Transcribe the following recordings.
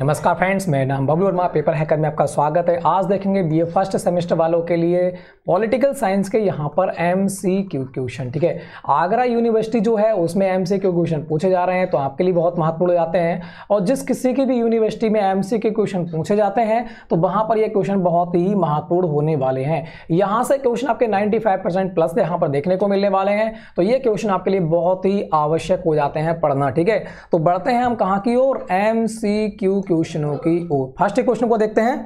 नमस्कार फ्रेंड्स मेरा नाम बबलू वर्मा पेपर हैकर में आपका स्वागत है आज देखेंगे बीए फर्स्ट सेमेस्टर वालों के लिए पॉलिटिकल साइंस के यहाँ पर एम सी क्यू क्वेश्चन ठीक है आगरा यूनिवर्सिटी जो है उसमें एम सी क्यू क्वेश्चन पूछे जा रहे हैं तो आपके लिए बहुत महत्वपूर्ण हो जाते हैं और जिस किसी की भी यूनिवर्सिटी में एम सी के क्वेश्चन पूछे जाते हैं तो वहाँ पर ये क्वेश्चन बहुत ही महत्वपूर्ण होने वाले हैं यहाँ से क्वेश्चन आपके नाइन्टी प्लस यहाँ पर देखने को मिलने वाले हैं तो ये क्वेश्चन आपके लिए बहुत ही आवश्यक हो जाते हैं पढ़ना ठीक है तो बढ़ते हैं हम कहाँ की ओर एम सी क्यू क्वेश्चनों की ओर फर्स्ट क्वेश्चन को देखते हैं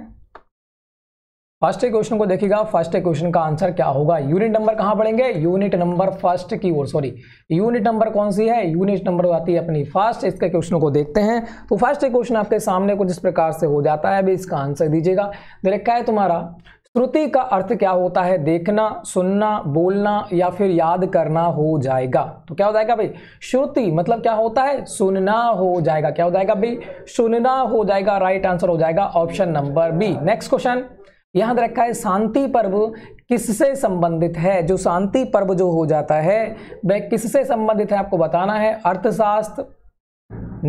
फर्स्ट क्वेश्चन को देखिएगा फर्स्ट क्वेश्चन का आंसर क्या होगा यूनिट नंबर कहां पढ़ेंगे यूनिट नंबर फर्स्ट की ओर सॉरी यूनिट नंबर कौन सी है यूनिट नंबर आती है अपनी फर्स्ट इसके क्वेश्चन को देखते हैं तो फर्स्ट क्वेश्चन आपके सामने कुछ इस प्रकार से हो जाता है अभी इसका आंसर दीजिएगा देखा है तुम्हारा श्रुति का अर्थ क्या होता है देखना सुनना बोलना या फिर याद करना हो जाएगा तो क्या हो जाएगा भाई श्रुति मतलब क्या होता है सुनना हो जाएगा क्या हो जाएगा भाई सुनना हो जाएगा राइट आंसर हो जाएगा option number B next question यहां रखा है शांति पर्व किससे संबंधित है जो शांति पर्व जो हो जाता है वह किससे संबंधित है आपको बताना है अर्थशास्त्र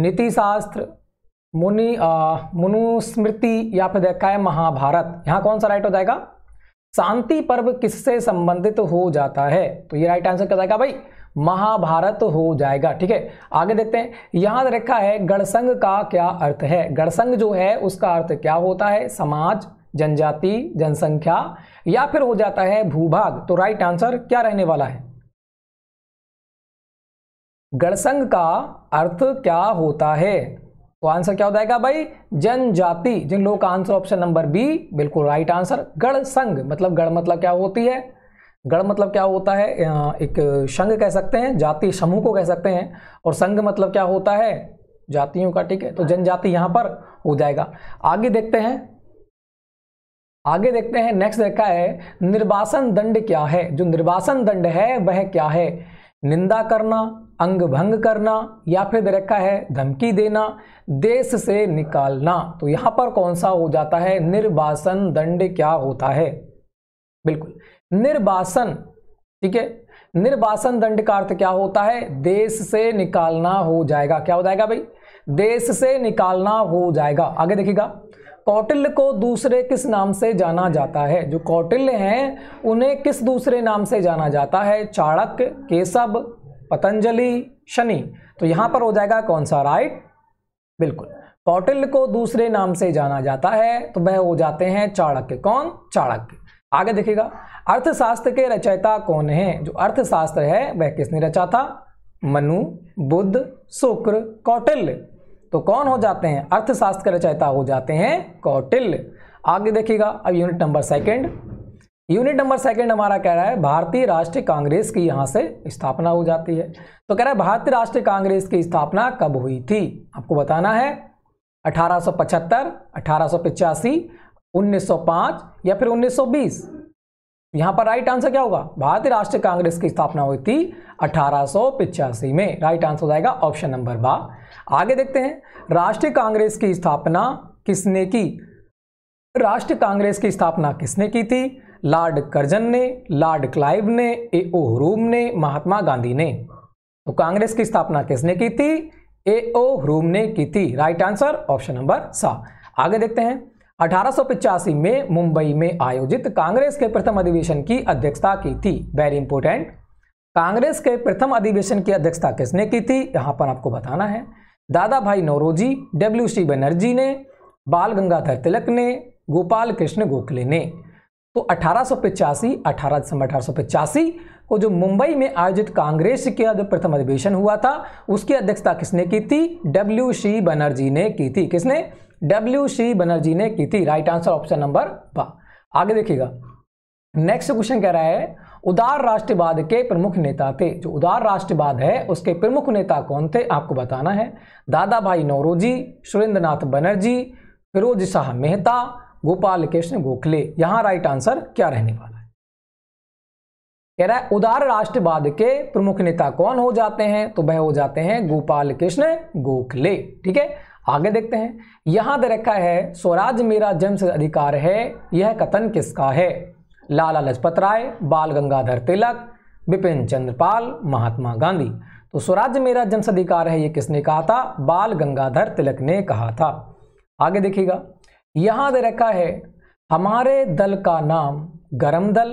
नीतिशास्त्र मुनि मुनुस्मृति या फिर देखा है महाभारत यहां कौन सा राइट हो जाएगा शांति पर्व किससे संबंधित हो जाता है तो ये राइट आंसर क्या जाएगा भाई महाभारत हो जाएगा ठीक है आगे देखते हैं यहां रखा है गणसंघ का क्या अर्थ है गणसंघ जो है उसका अर्थ क्या होता है समाज जनजाति जनसंख्या या फिर हो जाता है भूभाग तो राइट आंसर क्या रहने वाला है गणसंघ का अर्थ क्या होता है तो आंसर क्या हो जाएगा भाई जनजाति जिन लोगों का आंसर ऑप्शन नंबर बी बिल्कुल राइट आंसर गढ़ संघ मतलब गढ़ मतलब क्या होती है गढ़ मतलब क्या होता है एक संघ कह सकते हैं जाति समूह को कह सकते हैं और संघ मतलब क्या होता है जातियों का ठीक है तो जनजाति यहां पर हो जाएगा आगे देखते हैं आगे देखते हैं नेक्स्ट देखा है निर्वासन दंड क्या है जो निर्वासन दंड है वह क्या है निंदा करना अंग भंग करना या फिर रखा है धमकी देना देश से निकालना तो यहां पर कौन सा हो जाता है निर्वासन दंड क्या होता है बिल्कुल निर्वासन ठीक है निर्वासन दंड का अर्थ क्या होता है देश से निकालना हो जाएगा क्या हो जाएगा भाई देश से निकालना हो जाएगा आगे देखिएगा कौटिल्य को दूसरे किस नाम से जाना जाता है जो कौटिल्य हैं उन्हें किस दूसरे नाम से जाना जाता है चाणक्य केशव पतंजलि शनि तो यहां पर हो जाएगा कौन सा राइट बिल्कुल कौटिल्य को दूसरे नाम से जाना जाता है तो वह हो जाते हैं चाणक्य कौन चाणक्य आगे देखिएगा अर्थशास्त्र के रचयिता कौन है जो अर्थशास्त्र है वह किसने रचा था मनु बुद्ध शुक्र कौटिल्य तो कौन हो जाते हैं अर्थशास्त्र के रचयिता हो जाते हैं कौटिल्य आगे देखिएगा अब unit number second unit number second हमारा कह रहा है भारतीय राष्ट्रीय कांग्रेस की यहाँ से स्थापना हो जाती है तो कह रहा है भारतीय राष्ट्रीय कांग्रेस की स्थापना कब हुई थी आपको बताना है 1875, 1885, 1905 या फिर 1920 यहां पर राइट आंसर क्या होगा भारतीय राष्ट्रीय कांग्रेस की स्थापना हुई थी अठारह में राइट आंसर हो जाएगा ऑप्शन नंबर बा आगे देखते हैं राष्ट्रीय कांग्रेस की स्थापना किसने की राष्ट्रीय कांग्रेस की स्थापना किसने की थी लॉर्ड कर्जन ने लॉर्ड क्लाइव ने ए ओ हरूम ने महात्मा गांधी ने तो कांग्रेस की स्थापना किसने की थी ए ओ हरूम ने की थी राइट आंसर ऑप्शन नंबर सा आगे देखते हैं अठारह में मुंबई में आयोजित कांग्रेस के प्रथम अधिवेशन की अध्यक्षता की थी वेरी इंपॉर्टेंट कांग्रेस के प्रथम अधिवेशन की अध्यक्षता किसने की थी यहां पर आपको बताना है दादा भाई नौरोजी डब्ल्यू सी बनर्जी ने बाल गंगाधर तिलक ने गोपाल कृष्ण गोखले ने तो अठारह सौ पिचासी अठारह दिसंबर अठारह सौ पिचासी को जो मुंबई में आयोजित कांग्रेस का जो प्रथम अधिवेशन हुआ था उसकी अध्यक्षता किसने की थी डब्ल्यू सी बनर्जी ने की थी किसने डब्ल्यू सी बनर्जी ने की थी राइट आंसर ऑप्शन नंबर बा आगे देखिएगा नेक्स्ट क्वेश्चन कह रहा है उदार राष्ट्रवाद के प्रमुख नेता थे जो उदार राष्ट्रवाद है उसके प्रमुख नेता कौन थे आपको बताना है दादा भाई नौरोजी सुरेंद्र नाथ बनर्जी फिरोज शाह मेहता गोपाल कृष्ण गोखले यहां राइट आंसर क्या रहने वाला है कह रहा है उदार राष्ट्रवाद के प्रमुख नेता कौन हो जाते हैं तो वह हो जाते हैं गोपाल कृष्ण गोखले ठीक है आगे देखते हैं यहां दे रखा है स्वराज मेरा जन्म अधिकार है यह कथन किसका है लाला लजपत राय बाल गंगाधर तिलक बिपिन चंद्रपाल महात्मा गांधी तो स्वराज मेरा जन्म अधिकार है यह किसने कहा था बाल गंगाधर तिलक ने कहा था आगे देखिएगा यहाँ दे रखा है हमारे दल का नाम गरम दल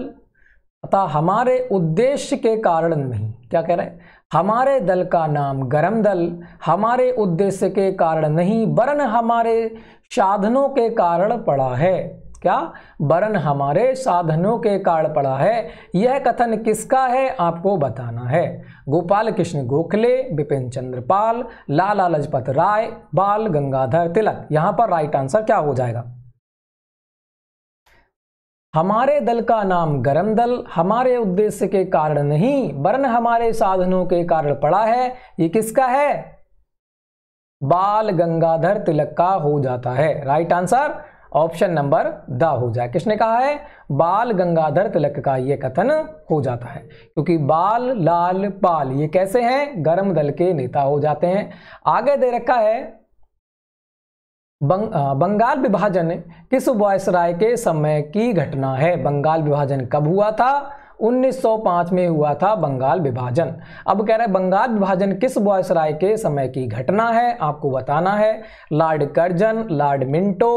अतः हमारे उद्देश्य के कारण नहीं क्या कह रहे हैं हमारे दल का नाम गरम दल हमारे उद्देश्य के कारण नहीं वरन हमारे साधनों के कारण पड़ा है क्या वरन हमारे साधनों के कारण पड़ा है यह कथन किसका है आपको बताना है गोपाल कृष्ण गोखले बिपिन चंद्रपाल लाला लजपत राय बाल गंगाधर तिलक यहां पर राइट आंसर क्या हो जाएगा हमारे दल का नाम गरम दल हमारे उद्देश्य के कारण नहीं वरन हमारे साधनों के कारण पड़ा है ये किसका है बाल गंगाधर तिलक का हो जाता है right answer option number D हो जाए किसने कहा है बाल गंगाधर तिलक का ये कथन हो जाता है क्योंकि बाल लाल पाल ये कैसे हैं गर्म दल के नेता हो जाते हैं आगे दे रखा है बंग, बंगाल विभाजन किस राय के समय की घटना है बंगाल विभाजन कब हुआ था 1905 में हुआ था बंगाल विभाजन अब कह रहे हैं बंगाल विभाजन किस राय के समय की घटना है आपको बताना है Lord Curzon Lord Minto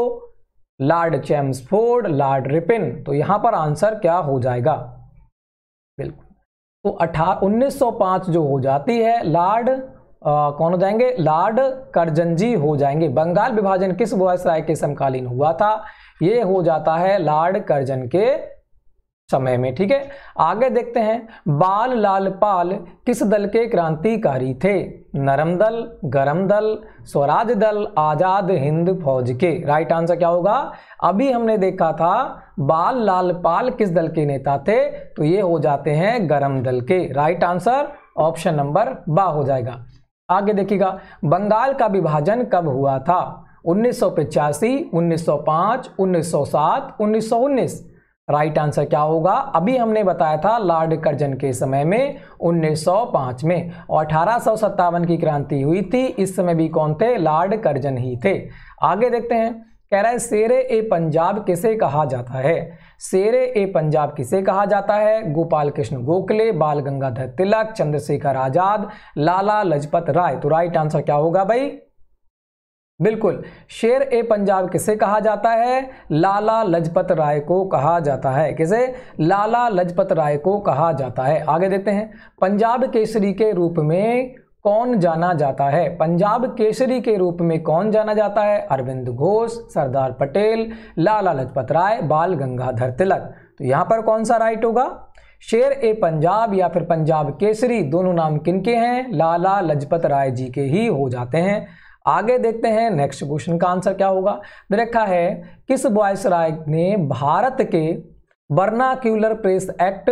Lord Chelmsford Lord Ripon तो यहां पर आंसर क्या हो जाएगा बिल्कुल तो सौ पांच जो हो जाती है लॉर्ड कौन हो जाएंगे लॉर्ड करजंजी हो जाएंगे बंगाल विभाजन किस वायसराय के समकालीन हुआ था ये हो जाता है लॉर्ड करजन के समय में ठीक है आगे देखते हैं बाल लाल पाल किस दल के क्रांतिकारी थे नरम दल गरम दल स्वराज दल आजाद हिंद फौज के राइट आंसर क्या होगा अभी हमने देखा था बाल लाल पाल किस दल के नेता थे तो ये हो जाते हैं गरम दल के राइट आंसर ऑप्शन नंबर बा हो जाएगा आगे देखिएगा बंगाल का विभाजन कब हुआ था उन्नीस सौ 1905, 1907, 1919 राइट right आंसर क्या होगा अभी हमने बताया था लॉर्ड कर्जन के समय में 1905 में और अठारह की क्रांति हुई थी इस समय भी कौन थे लॉर्ड कर्जन ही थे आगे देखते हैं कह रहा है शेर ए पंजाब किसे कहा जाता है शेर ए पंजाब किसे कहा जाता है गोपाल कृष्ण गोखले बाल गंगाधर तिलक चंद्रशेखर आजाद लाला लजपत राय तो राइट आंसर क्या होगा भाई बिल्कुल शेर ए पंजाब किसे कहा जाता है लाला लजपत राय को कहा जाता है किसे लाला लजपत राय को कहा जाता है आगे देखते हैं पंजाब केसरी के रूप में कौन जाना जाता है पंजाब केसरी के रूप में कौन जाना जाता है अरविंद घोष सरदार पटेल लाला लजपत राय बाल गंगाधर तिलक तो यहां पर कौन सा राइट होगा शेर ए पंजाब या फिर पंजाब केसरी दोनों नाम किनके हैं लाला लजपत राय जी के ही हो जाते हैं आगे देखते हैं नेक्स्ट क्वेश्चन का आंसर क्या होगा रेखा है किस राय ने भारत के बर्नाक्यूलर प्रेस एक्ट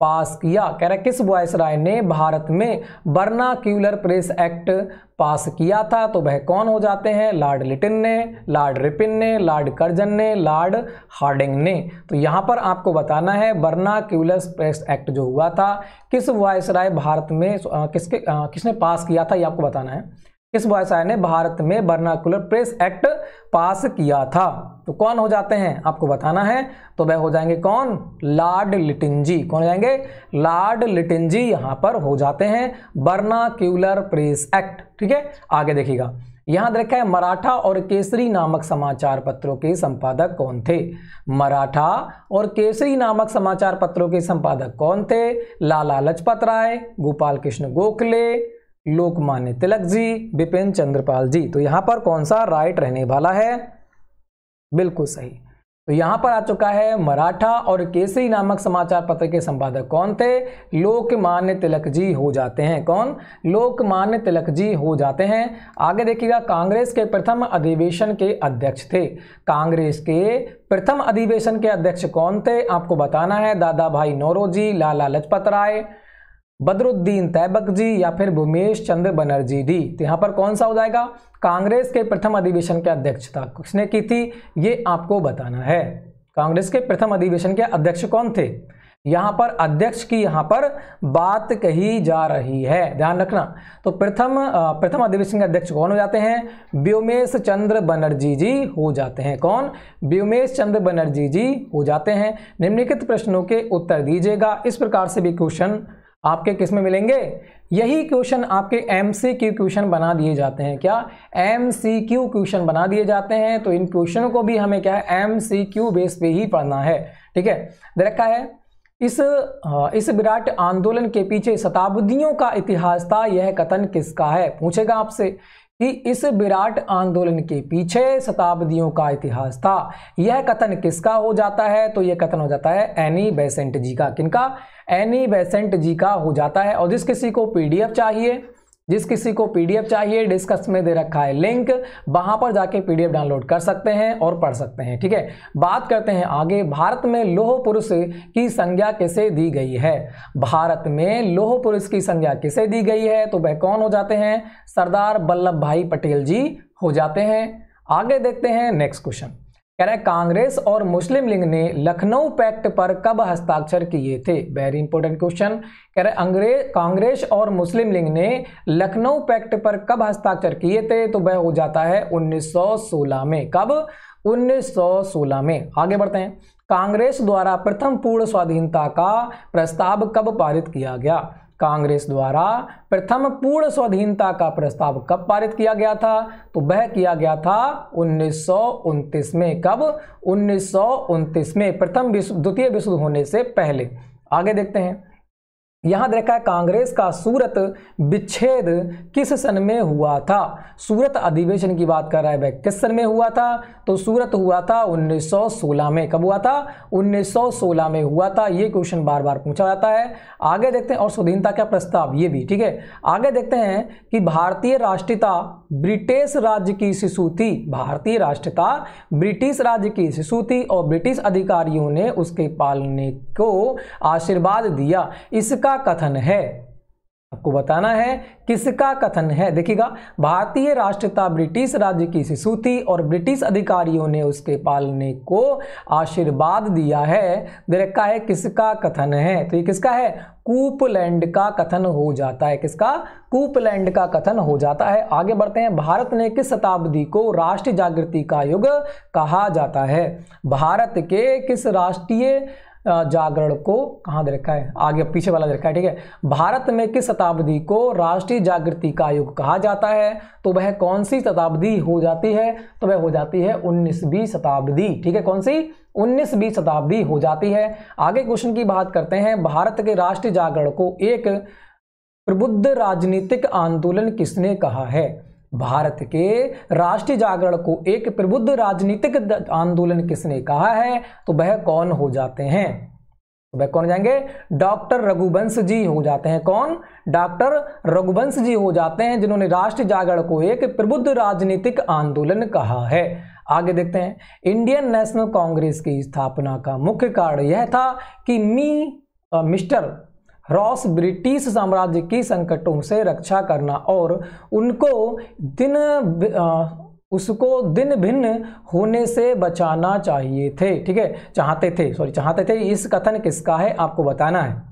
पास किया कह रहा है किस राय ने भारत में बर्नाक्यूलर प्रेस एक्ट पास किया था तो वह कौन हो जाते हैं लॉर्ड लिटिन ने लॉर्ड रिपिन ने लॉर्ड कर्जन ने लॉर्ड हार्डिंग ने तो यहाँ पर आपको बताना है बर्नाक्यूलर प्रेस एक्ट जो हुआ था किस राय भारत में किसके किसने पास किया था ये आपको बताना है किस व्यवसाय ने भारत में बर्नाकुलर प्रेस एक्ट पास किया था तो कौन हो जाते हैं आपको बताना है तो वह हो जाएंगे कौन लॉर्ड लिटिन कौन हो जाएंगे लॉर्ड लिटिंजी यहां पर हो जाते हैं बर्नाक्यूलर प्रेस एक्ट ठीक है आगे देखिएगा यहां देखा है मराठा और केसरी नामक समाचार पत्रों के संपादक कौन थे मराठा और केसरी नामक समाचार पत्रों के संपादक कौन थे लाला लजपत राय गोपाल कृष्ण गोखले लोकमान्य तिलक जी बिपिन चंद्रपाल जी तो यहां पर कौन सा राइट रहने वाला है बिल्कुल सही तो यहाँ पर आ चुका है मराठा और केसरी नामक समाचार पत्र के संपादक कौन थे लोकमान्य तिलक जी हो जाते हैं कौन लोकमान्य तिलक जी हो जाते हैं आगे देखिएगा कांग्रेस के प्रथम अधिवेशन के अध्यक्ष थे कांग्रेस के प्रथम अधिवेशन के अध्यक्ष कौन थे आपको बताना है दादा भाई नौरोजी लाला लजपत राय बदरुद्दीन तैबक जी या फिर भूमेश चंद्र बनर्जी जी तो यहाँ पर कौन सा हो जाएगा कांग्रेस के प्रथम अधिवेशन की अध्यक्षता किसने की थी ये आपको बताना है कांग्रेस के प्रथम अधिवेशन के अध्यक्ष कौन थे यहाँ पर अध्यक्ष की यहाँ पर बात कही जा रही है ध्यान रखना तो प्रथम प्रथम अधिवेशन के अध्यक्ष कौन हो जाते हैं व्योमेश चंद्र बनर्जी जी हो जाते हैं कौन व्योमेश चंद्र बनर्जी जी हो जाते हैं निम्नलिखित प्रश्नों के उत्तर दीजिएगा इस प्रकार से भी क्वेश्चन आपके किस में मिलेंगे यही क्वेश्चन आपके एम सी क्यू क्वेश्चन बना दिए जाते हैं क्या एम सी क्यू क्वेश्चन बना दिए जाते हैं तो इन क्वेश्चन को भी हमें क्या है एम सी क्यू बेस पे ही पढ़ना है ठीक है देखा है इस हाँ, इस विराट आंदोलन के पीछे शताब्दियों का इतिहास था यह कथन किसका है पूछेगा आपसे कि इस विराट आंदोलन के पीछे शताब्दियों का इतिहास था यह कथन किसका हो जाता है तो यह कथन हो जाता है एनी बेसेंट जी का किनका एनी बेसेंट जी का हो जाता है और जिस किसी को पीडीएफ चाहिए जिस किसी को पीडीएफ चाहिए डिस्कस में दे रखा है लिंक वहां पर जाके पीडीएफ डाउनलोड कर सकते हैं और पढ़ सकते हैं ठीक है बात करते हैं आगे भारत में लोह पुरुष की संज्ञा किसे दी गई है भारत में लोह पुरुष की संज्ञा किसे दी गई है तो वह कौन हो जाते हैं सरदार वल्लभ भाई पटेल जी हो जाते हैं आगे देखते हैं नेक्स्ट क्वेश्चन कह रहा है कांग्रेस और मुस्लिम लीग ने लखनऊ पैक्ट पर कब हस्ताक्षर किए थे वेरी इंपॉर्टेंट क्वेश्चन कह रहे अंग्रेज कांग्रेस और मुस्लिम लीग ने लखनऊ पैक्ट पर कब हस्ताक्षर किए थे तो वह हो जाता है 1916 में कब 1916 में आगे बढ़ते हैं कांग्रेस द्वारा प्रथम पूर्ण स्वाधीनता का प्रस्ताव कब पारित किया गया कांग्रेस द्वारा प्रथम पूर्ण स्वाधीनता का प्रस्ताव कब पारित किया गया था तो वह किया गया था उन्नीस में कब उन्नीस में प्रथम विश्व द्वितीय विश्व होने से पहले आगे देखते हैं यहां देखा है कांग्रेस का सूरत विच्छेद किस सन में हुआ था सूरत अधिवेशन की बात कर रहा है वह किस सन में हुआ था तो सूरत हुआ था 1916 में कब हुआ था 1916 में हुआ था यह क्वेश्चन बार बार पूछा जाता है आगे देखते हैं और स्वाधीनता का प्रस्ताव ये भी ठीक है आगे देखते हैं कि भारतीय राष्ट्रीयता ब्रिटिश राज्य की शिशु थी भारतीय राष्ट्रता ब्रिटिश राज्य की शिशु थी और ब्रिटिश अधिकारियों ने उसके पालने को आशीर्वाद दिया इसका कथन है आपको बताना है किसका कथन है देखिएगा भारतीय राष्ट्रता ब्रिटिश राज्य की शिशु थी और ब्रिटिश अधिकारियों ने उसके पालने को आशीर्वाद दिया है देखा है किसका कथन है तो ये किसका है कूपलैंड का कथन हो जाता है किसका कूपलैंड का कथन हो जाता है आगे बढ़ते हैं भारत ने किस शताब्दी को राष्ट्रीय जागृति का युग कहा जाता है भारत के किस राष्ट्रीय जागरण को कहाँ दे रखा है आगे पीछे वाला दे रखा है ठीक है भारत में किस शताब्दी को राष्ट्रीय जागृति का युग कहा जाता है तो वह कौन सी शताब्दी हो जाती है तो वह हो जाती है उन्नीसवीं शताब्दी ठीक है कौन सी उन्नीसवीं शताब्दी हो जाती है आगे क्वेश्चन की बात करते हैं भारत के राष्ट्रीय जागरण को एक प्रबुद्ध राजनीतिक आंदोलन किसने कहा है भारत के राष्ट्रीय जागरण को एक प्रबुद्ध राजनीतिक आंदोलन किसने कहा है तो वह कौन हो जाते हैं तो वह कौन जाएंगे डॉक्टर रघुवंश जी हो जाते हैं कौन डॉक्टर रघुवंश जी हो जाते हैं जिन्होंने राष्ट्रीय जागरण को एक प्रबुद्ध राजनीतिक आंदोलन कहा है आगे देखते हैं इंडियन नेशनल कांग्रेस की स्थापना का मुख्य कारण यह था कि मी मिस्टर रॉस ब्रिटिश साम्राज्य की संकटों से रक्षा करना और उनको दिन उसको दिन भिन्न होने से बचाना चाहिए थे ठीक है चाहते थे सॉरी चाहते थे इस कथन किसका है आपको बताना है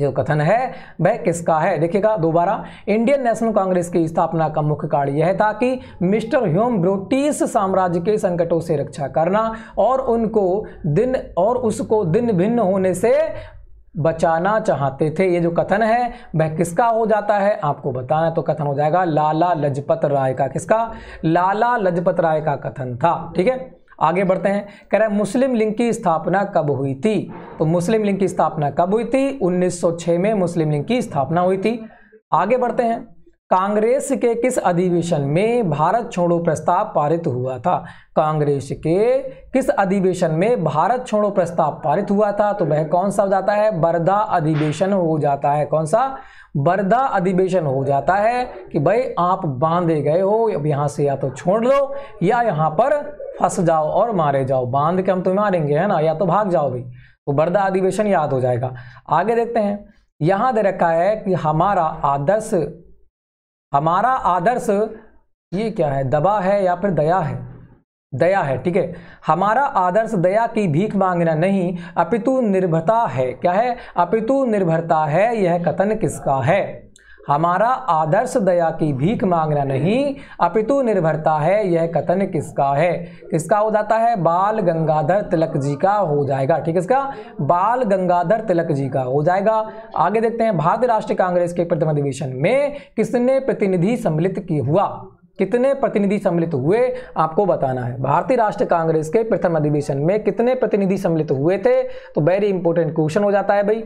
जो कथन है वह किसका है देखिएगा दोबारा इंडियन नेशनल कांग्रेस की स्थापना का मुख्य कार्य यह था कि मिस्टर ह्यूम ब्रिटिश साम्राज्य के संकटों से रक्षा करना और उनको दिन और उसको दिन भिन्न होने से बचाना चाहते थे ये जो कथन है वह किसका हो जाता है आपको बताना है तो कथन हो जाएगा लाला लजपत राय का किसका लाला लजपत राय का कथन था ठीक है आगे बढ़ते हैं कह रहे हैं मुस्लिम लिंग की स्थापना कब हुई थी तो मुस्लिम लिंग की स्थापना कब हुई थी 1906 में मुस्लिम लिंग की स्थापना हुई थी आगे बढ़ते हैं कांग्रेस के किस अधिवेशन में भारत छोड़ो प्रस्ताव पारित हुआ था कांग्रेस के किस अधिवेशन में भारत छोड़ो प्रस्ताव पारित हुआ था तो वह कौन सा हो जाता है बरदा अधिवेशन हो जाता है कौन सा बरदा अधिवेशन हो जाता है कि भाई आप बांधे गए हो अब यहाँ से या तो छोड़ लो या यहाँ पर फंस जाओ और मारे जाओ बांध के हम तो मारेंगे है ना या तो भाग जाओ भाई तो बरदा अधिवेशन याद हो जाएगा आगे देखते हैं यहाँ दे रखा है कि हमारा आदर्श हमारा आदर्श ये क्या है दबा है या फिर दया है दया है ठीक है हमारा आदर्श दया की भीख मांगना नहीं अपितु निर्भरता है क्या है अपितु निर्भरता है यह कथन किसका है हमारा आदर्श दया की भीख मांगना नहीं अपितु निर्भरता है यह कथन किसका है किसका हो जाता है बाल गंगाधर तिलक जी का हो जाएगा ठीक है इसका बाल गंगाधर तिलक जी का हो जाएगा आगे देखते हैं भारतीय राष्ट्रीय कांग्रेस के प्रथम अधिवेशन में किसने प्रतिनिधि सम्मिलित की हुआ कितने प्रतिनिधि सम्मिलित हुए आपको बताना है भारतीय राष्ट्रीय कांग्रेस के प्रथम अधिवेशन में कितने प्रतिनिधि सम्मिलित हुए थे तो वेरी इंपॉर्टेंट क्वेश्चन हो जाता है भाई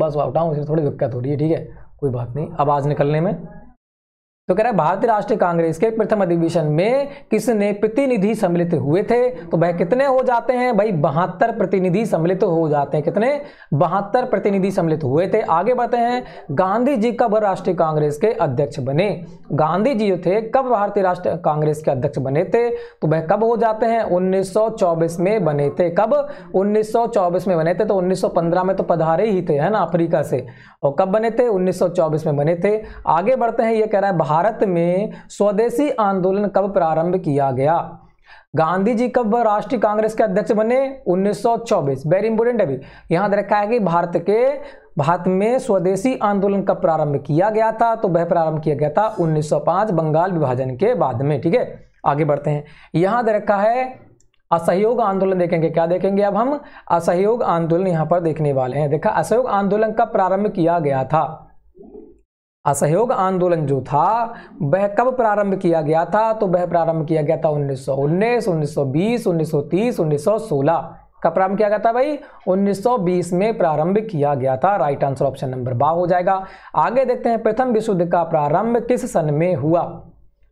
बस वाउटाउन थोड़ी दिक्कत हो रही है ठीक है कोई बात नहीं आवाज़ निकलने में तो कह रहा है भारतीय राष्ट्रीय कांग्रेस के प्रथम अधिवेशन में किसने प्रतिनिधि सम्मिलित हुए थे तो वह कितने हो जाते हैं भाई बहत्तर प्रतिनिधि सम्मिलित हो जाते हैं कितने बहत्तर प्रतिनिधि सम्मिलित हुए थे आगे बढ़ते हैं गांधी जी कब राष्ट्रीय कांग्रेस के अध्यक्ष बने गांधी जी जो थे कब भारतीय राष्ट्रीय कांग्रेस के अध्यक्ष बने थे तो वह कब हो जाते हैं उन्नीस में बने थे कब उन्नीस में बने थे तो उन्नीस में तो पधारे ही थे है ना अफ्रीका से और कब बने थे उन्नीस में बने थे आगे बढ़ते हैं ये कह रहा है भारत में स्वदेशी आंदोलन कब प्रारंभ किया गया गांधी जी कब राष्ट्रीय कांग्रेस के अध्यक्ष बने 1924 वेरी इंपोर्टेंट अभी याद रखा है कि भारत के भारत में स्वदेशी आंदोलन कब प्रारंभ किया गया था तो वह प्रारंभ किया गया था 1905 बंगाल विभाजन के बाद में ठीक है आगे बढ़ते हैं यहां रखा है असहयोग आंदोलन देखेंगे क्या देखेंगे अब हम असहयोग आंदोलन यहां पर देखने वाले हैं देखा असहयोग आंदोलन कब प्रारंभ किया गया था असहयोग आंदोलन जो था वह कब प्रारंभ किया गया था तो वह प्रारंभ किया गया था 1919, 1920, 1930, 1916 कब प्रारंभ किया गया था भाई 1920 में प्रारंभ किया गया था राइट आंसर ऑप्शन नंबर बा हो जाएगा आगे देखते हैं प्रथम विश्व युद्ध का प्रारंभ किस सन में हुआ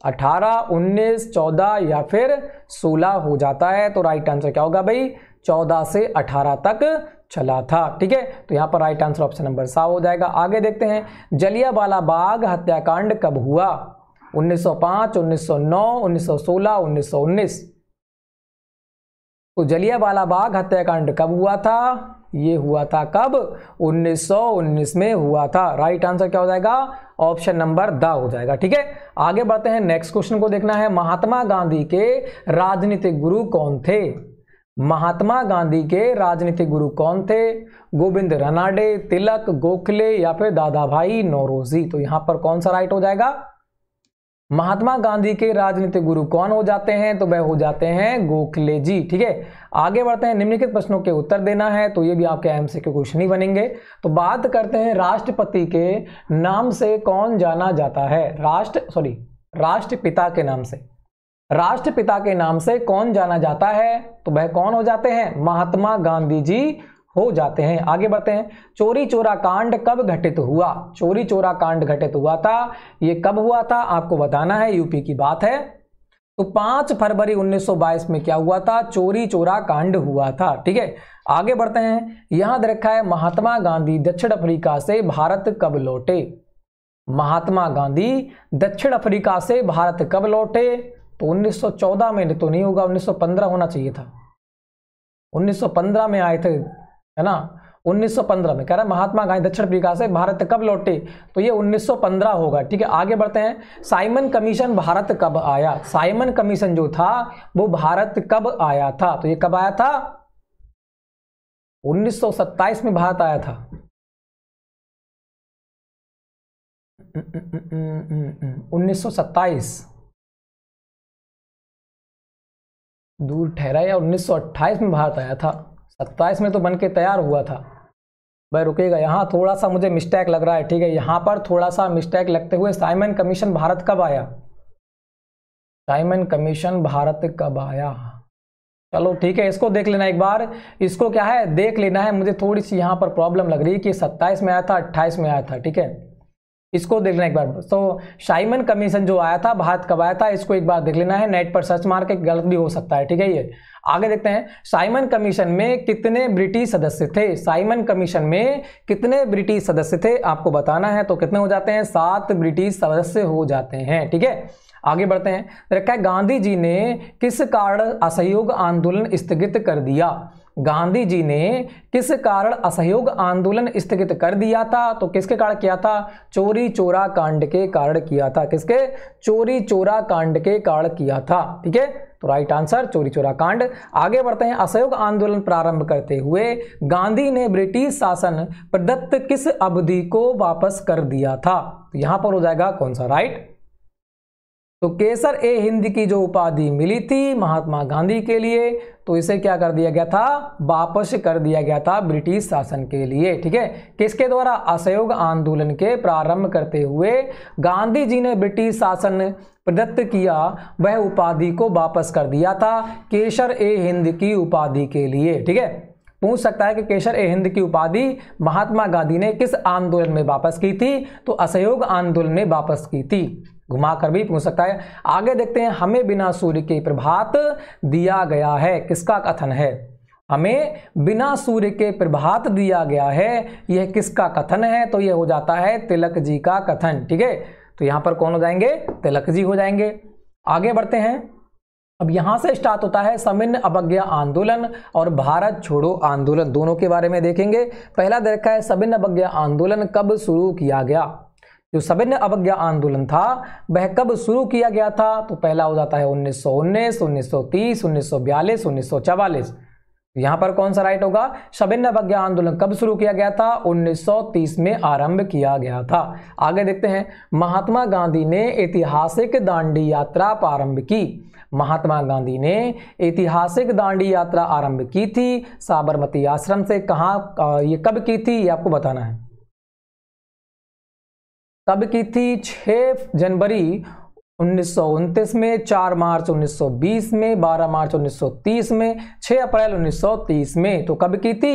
18, 19, 14 या फिर 16 हो जाता है तो राइट आंसर क्या होगा भाई 14 से 18 तक चला था ठीक है तो यहां पर राइट आंसर ऑप्शन नंबर सा हो जाएगा आगे देखते हैं जलियावाला बाग हत्याकांड कब हुआ 1905, 1909, 1916, 1919 तो जलियावाला बाग हत्याकांड कब हुआ था यह हुआ था कब 1919 में हुआ था राइट आंसर क्या हो जाएगा ऑप्शन नंबर द हो जाएगा ठीक है आगे बढ़ते हैं नेक्स्ट क्वेश्चन को देखना है महात्मा गांधी के राजनीतिक गुरु कौन थे महात्मा गांधी के राजनीतिक गुरु कौन थे गोविंद रनाडे तिलक गोखले या फिर दादा भाई नौरोजी तो यहां पर कौन सा राइट हो जाएगा महात्मा गांधी के राजनीतिक गुरु कौन हो जाते हैं तो वह हो जाते हैं गोखले जी ठीक है आगे बढ़ते हैं निम्नलिखित प्रश्नों के उत्तर देना है तो ये भी आपके एम के क्वेश्चन ही बनेंगे तो बात करते हैं राष्ट्रपति के नाम से कौन जाना जाता है राष्ट्र सॉरी राष्ट्रपिता के नाम से राष्ट्रपिता के नाम से कौन जाना जाता है तो वह कौन हो जाते हैं महात्मा गांधी जी हो जाते हैं आगे बढ़ते हैं चोरी चोरा कांड कब घटित हुआ चोरी चोरा कांड घटित हुआ था यह कब हुआ था आपको बताना है यूपी की बात है तो 5 फरवरी 1922 में क्या हुआ था चोरी चोरा कांड हुआ था ठीक है आगे बढ़ते हैं यहां रखा है महात्मा गांधी दक्षिण अफ्रीका से भारत कब लौटे महात्मा गांधी दक्षिण अफ्रीका से भारत कब लौटे तो 1914 में तो नहीं होगा 1915 होना चाहिए था 1915 में आए थे है ना 1915 में कह रहा है महात्मा गांधी दक्षिण अफ्रीका से भारत कब लौटे तो ये 1915 होगा ठीक है आगे बढ़ते हैं साइमन कमीशन भारत कब आया साइमन कमीशन जो था वो भारत कब आया था तो ये कब आया था 1927 में भारत आया था उन्नीस सौ दूर ठहराया या 1928 में भारत आया था 27 में तो बन के तैयार हुआ था भाई रुकेगा यहाँ थोड़ा सा मुझे मिस्टेक लग रहा है ठीक है यहाँ पर थोड़ा सा मिस्टेक लगते हुए साइमन कमीशन भारत कब आया साइमन कमीशन भारत कब आया चलो ठीक है इसको देख लेना एक बार इसको क्या है देख लेना है मुझे थोड़ी सी यहाँ पर प्रॉब्लम लग रही है कि 27 में आया था 28 में आया था ठीक है इसको देख लेना एक बार तो शाइमन कमीशन जो आया था भारत कब आया था इसको एक बार देख लेना है नेट पर सर्च मार के गलत भी हो सकता है ठीक है ये आगे देखते हैं साइमन कमीशन में कितने ब्रिटिश सदस्य थे साइमन कमीशन में कितने ब्रिटिश सदस्य थे आपको बताना है तो कितने हो जाते हैं सात ब्रिटिश सदस्य हो जाते हैं ठीक है आगे बढ़ते हैं तो रखा है गांधी जी ने किस कारण असहयोग आंदोलन स्थगित कर दिया गांधी जी ने किस कारण असहयोग आंदोलन स्थगित कर दिया था तो किसके कारण किया था चोरी चोरा कांड के कारण किया था किसके चोरी चोरा कांड के कारण किया था ठीक है तो राइट आंसर चोरी चोरा कांड आगे बढ़ते हैं असहयोग आंदोलन प्रारंभ करते हुए गांधी ने ब्रिटिश शासन प्रदत्त किस अवधि को वापस कर दिया था तो यहां पर हो जाएगा कौन सा राइट तो केसर ए हिंद की जो उपाधि मिली थी महात्मा गांधी के लिए तो इसे क्या कर दिया गया था वापस कर दिया गया था ब्रिटिश शासन के लिए ठीक है किसके द्वारा असहयोग आंदोलन के प्रारंभ करते हुए गांधी जी ने ब्रिटिश शासन प्रदत्त किया वह उपाधि को वापस कर दिया था केसर ए हिंद की उपाधि के लिए ठीक है पूछ सकता है कि केशर ए हिंद की उपाधि महात्मा गांधी ने किस आंदोलन में वापस की थी तो असहयोग आंदोलन में वापस की थी घुमा कर भी पूछ सकता है आगे देखते हैं हमें बिना सूर्य के प्रभात दिया गया है किसका कथन है हमें बिना सूर्य के प्रभात दिया गया है यह किसका कथन है तो यह हो जाता है तिलक जी का कथन ठीक है तो यहाँ पर कौन हो जाएंगे तिलक जी हो जाएंगे आगे बढ़ते हैं अब यहां से स्टार्ट होता है समिन्न अवज्ञा आंदोलन और भारत छोड़ो आंदोलन दोनों के बारे में देखेंगे पहला देखा है समिन्न अवज्ञा आंदोलन कब शुरू किया गया जो सविन्य अवज्ञा आंदोलन था वह कब शुरू किया गया था तो पहला हो जाता है उन्नीस सौ उन्नीस उन्नीस सौ तीस उन्नीस सौ बयालीस उन्नीस सौ चवालीस तो यहाँ पर कौन सा राइट होगा सविन्य अवज्ञा आंदोलन कब शुरू किया गया था 1930 में आरंभ किया गया था आगे देखते हैं महात्मा गांधी ने ऐतिहासिक दांडी यात्रा प्रारंभ की महात्मा गांधी ने ऐतिहासिक दांडी यात्रा आरंभ की थी साबरमती आश्रम से कहाँ ये कब की थी ये आपको बताना है तब की थी 6 जनवरी उन्नीस में 4 मार्च 1920 में 12 मार्च 1930 में 6 अप्रैल 1930 में तो कब की थी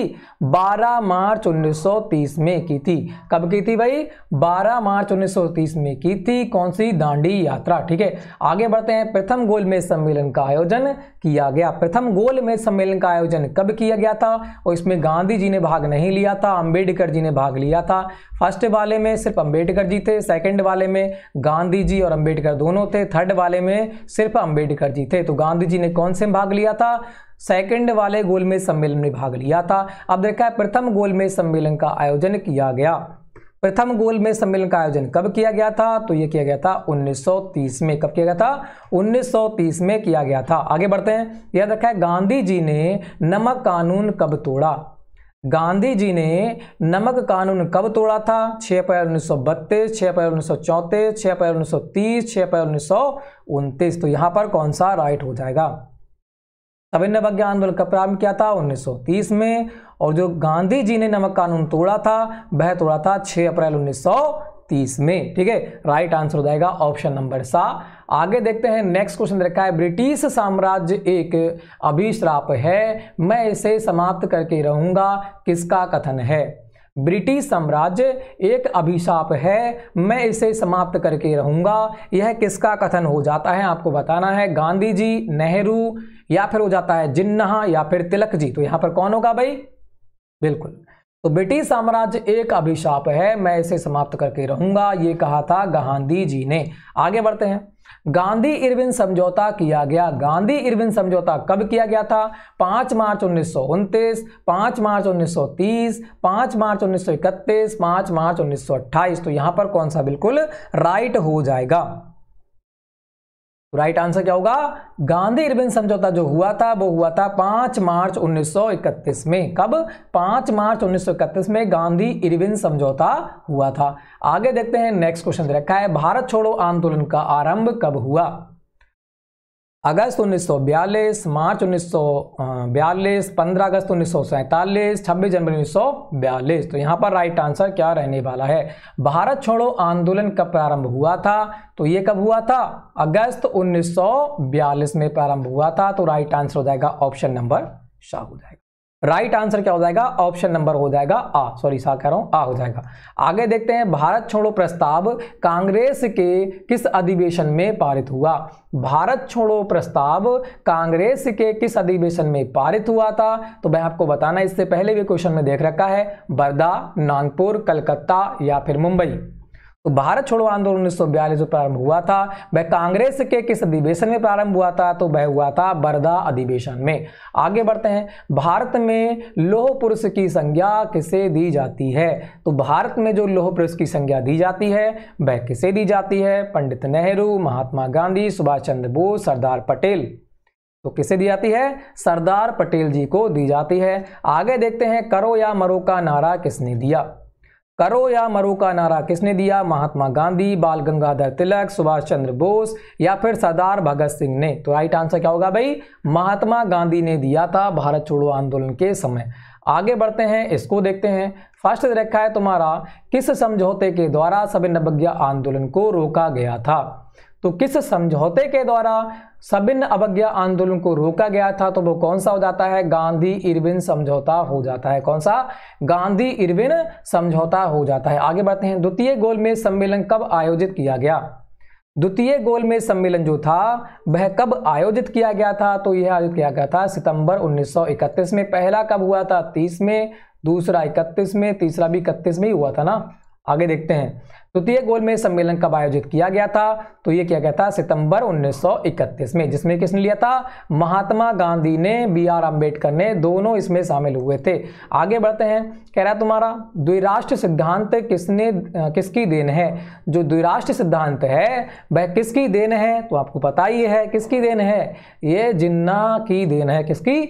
12 मार्च 1930 में की थी कब की थी भाई 12 मार्च 1930 में की थी कौन सी दांडी यात्रा ठीक है आगे बढ़ते हैं प्रथम गोलमेज सम्मेलन का आयोजन किया गया प्रथम गोलमेज सम्मेलन का आयोजन कब किया गया था और इसमें गांधी जी ने भाग नहीं लिया था अंबेडकर जी ने भाग लिया था फर्स्ट वाले में सिर्फ अंबेडकर जी थे सेकेंड वाले में गांधी जी और अम्बेडकर दोनों दोनों थे थर्ड वाले में सिर्फ अंबेडकर जी थे तो गांधी जी ने कौन से भाग लिया था सेकंड वाले गोल में सम्मेलन में भाग लिया था अब देखा है प्रथम गोल में सम्मेलन का आयोजन किया गया प्रथम गोल में सम्मेलन का आयोजन कब किया गया था तो यह किया गया था 1930 में कब किया गया था 1930 में किया गया था आगे बढ़ते हैं याद रखा है गांधी जी ने नमक कानून कब तोड़ा गांधी जी ने नमक कानून कब तोड़ा था 6 अप्रैल उन्नीस सौ बत्तीस छः अप्रैल उन्नीस सौ चौंतीस छः अप्रैल उन्नीस सौ तीस छः अप्रैल उन्नीस सौ उनतीस तो यहाँ पर कौन सा राइट हो जाएगा सविन्य वज्ञ आंदोलन का प्रारंभ किया था 1930 में और जो गांधी जी ने नमक कानून तोड़ा था वह तोड़ा था 6 अप्रैल 1930 में ठीक है राइट आंसर हो जाएगा ऑप्शन नंबर सा आगे देखते हैं नेक्स्ट क्वेश्चन रखा है ब्रिटिश साम्राज्य एक अभिश्राप है मैं इसे समाप्त करके रहूंगा किसका कथन है ब्रिटिश साम्राज्य एक अभिशाप है मैं इसे समाप्त करके रहूंगा यह किसका कथन हो जाता है आपको बताना है गांधी जी नेहरू या फिर हो जाता है जिन्ना या फिर तिलक जी तो यहां पर कौन होगा भाई बिल्कुल तो ब्रिटिश साम्राज्य एक अभिशाप है मैं इसे समाप्त करके रहूंगा ये कहा था गांधी जी ने आगे बढ़ते हैं गांधी इरविन समझौता किया गया गांधी इरविन समझौता कब किया गया था पांच मार्च उन्नीस सौ मार्च उन्नीस सौ तीस पांच मार्च उन्नीस सौ इकतीस पांच मार्च उन्नीस सौ अट्ठाईस तो यहां पर कौन सा बिल्कुल राइट हो जाएगा राइट आंसर क्या होगा गांधी इरविन समझौता जो हुआ था वो हुआ था 5 मार्च 1931 में कब 5 मार्च 1931 में गांधी इरविन समझौता हुआ था आगे देखते हैं नेक्स्ट क्वेश्चन रखा है भारत छोड़ो आंदोलन का आरंभ कब हुआ अगस्त 1942, मार्च 1942, 15 अगस्त उन्नीस 26 जनवरी 1942 तो यहाँ पर राइट आंसर क्या रहने वाला है भारत छोड़ो आंदोलन कब प्रारंभ हुआ था तो ये कब हुआ था अगस्त 1942 में प्रारंभ हुआ था तो राइट आंसर हो जाएगा ऑप्शन नंबर शाह हो जाएगा राइट आंसर क्या हो जाएगा ऑप्शन नंबर हो जाएगा आ सॉरी सा कह रहा हूं आ हो जाएगा आगे देखते हैं भारत छोड़ो प्रस्ताव कांग्रेस के किस अधिवेशन में पारित हुआ भारत छोड़ो प्रस्ताव कांग्रेस के किस अधिवेशन में पारित हुआ था तो मैं आपको बताना इससे पहले भी क्वेश्चन में देख रखा है बर्दा नागपुर कलकत्ता या फिर मुंबई तो भारत छोड़ो आंदोलन उन्नीस सौ बयालीस में प्रारंभ हुआ था वह कांग्रेस के किस अधिवेशन में प्रारंभ हुआ था तो वह हुआ था बरदा अधिवेशन में आगे बढ़ते हैं भारत में लोह पुरुष की संज्ञा किसे दी जाती है तो भारत में जो लोह पुरुष की संज्ञा दी जाती है वह किसे दी जाती है पंडित नेहरू महात्मा गांधी सुभाष चंद्र बोस सरदार पटेल तो किसे दी जाती है सरदार पटेल जी को दी जाती है आगे देखते हैं करो या मरो का नारा किसने दिया करो या मरो का नारा किसने दिया महात्मा गांधी बाल गंगाधर तिलक सुभाष चंद्र बोस या फिर सरदार भगत सिंह ने तो राइट आंसर क्या होगा भाई महात्मा गांधी ने दिया था भारत छोड़ो आंदोलन के समय आगे बढ़ते हैं इसको देखते हैं फर्स्ट रखा है तुम्हारा किस समझौते के द्वारा नवज्ञा आंदोलन को रोका गया था तो किस समझौते के द्वारा सबिन अवज्ञा आंदोलन को रोका गया था तो वो कौन सा हो जाता है गांधी इरविन समझौता हो जाता है कौन सा गांधी इरविन समझौता हो जाता है आगे बढ़ते हैं द्वितीय गोल में सम्मेलन कब आयोजित किया गया द्वितीय गोल में सम्मेलन जो था वह कब आयोजित किया गया था तो यह आयोजित किया गया था सितंबर 1931 में पहला कब हुआ था 30 में दूसरा 31 में तीसरा भी इकतीस में ही हुआ था ना आगे देखते हैं द्वितीय तो तो गोलमेज सम्मेलन कब आयोजित किया गया था तो यह किया गया था सितंबर 1931 में जिसमें किसने लिया था महात्मा गांधी ने बी आर अम्बेडकर ने दोनों इसमें शामिल हुए थे आगे बढ़ते हैं कह रहा है तुम्हारा द्विराष्ट्र सिद्धांत किसने किसकी देन है जो द्विराष्ट्र सिद्धांत है वह किसकी देन है तो आपको पता ही है किसकी देन है ये जिन्ना की देन है किसकी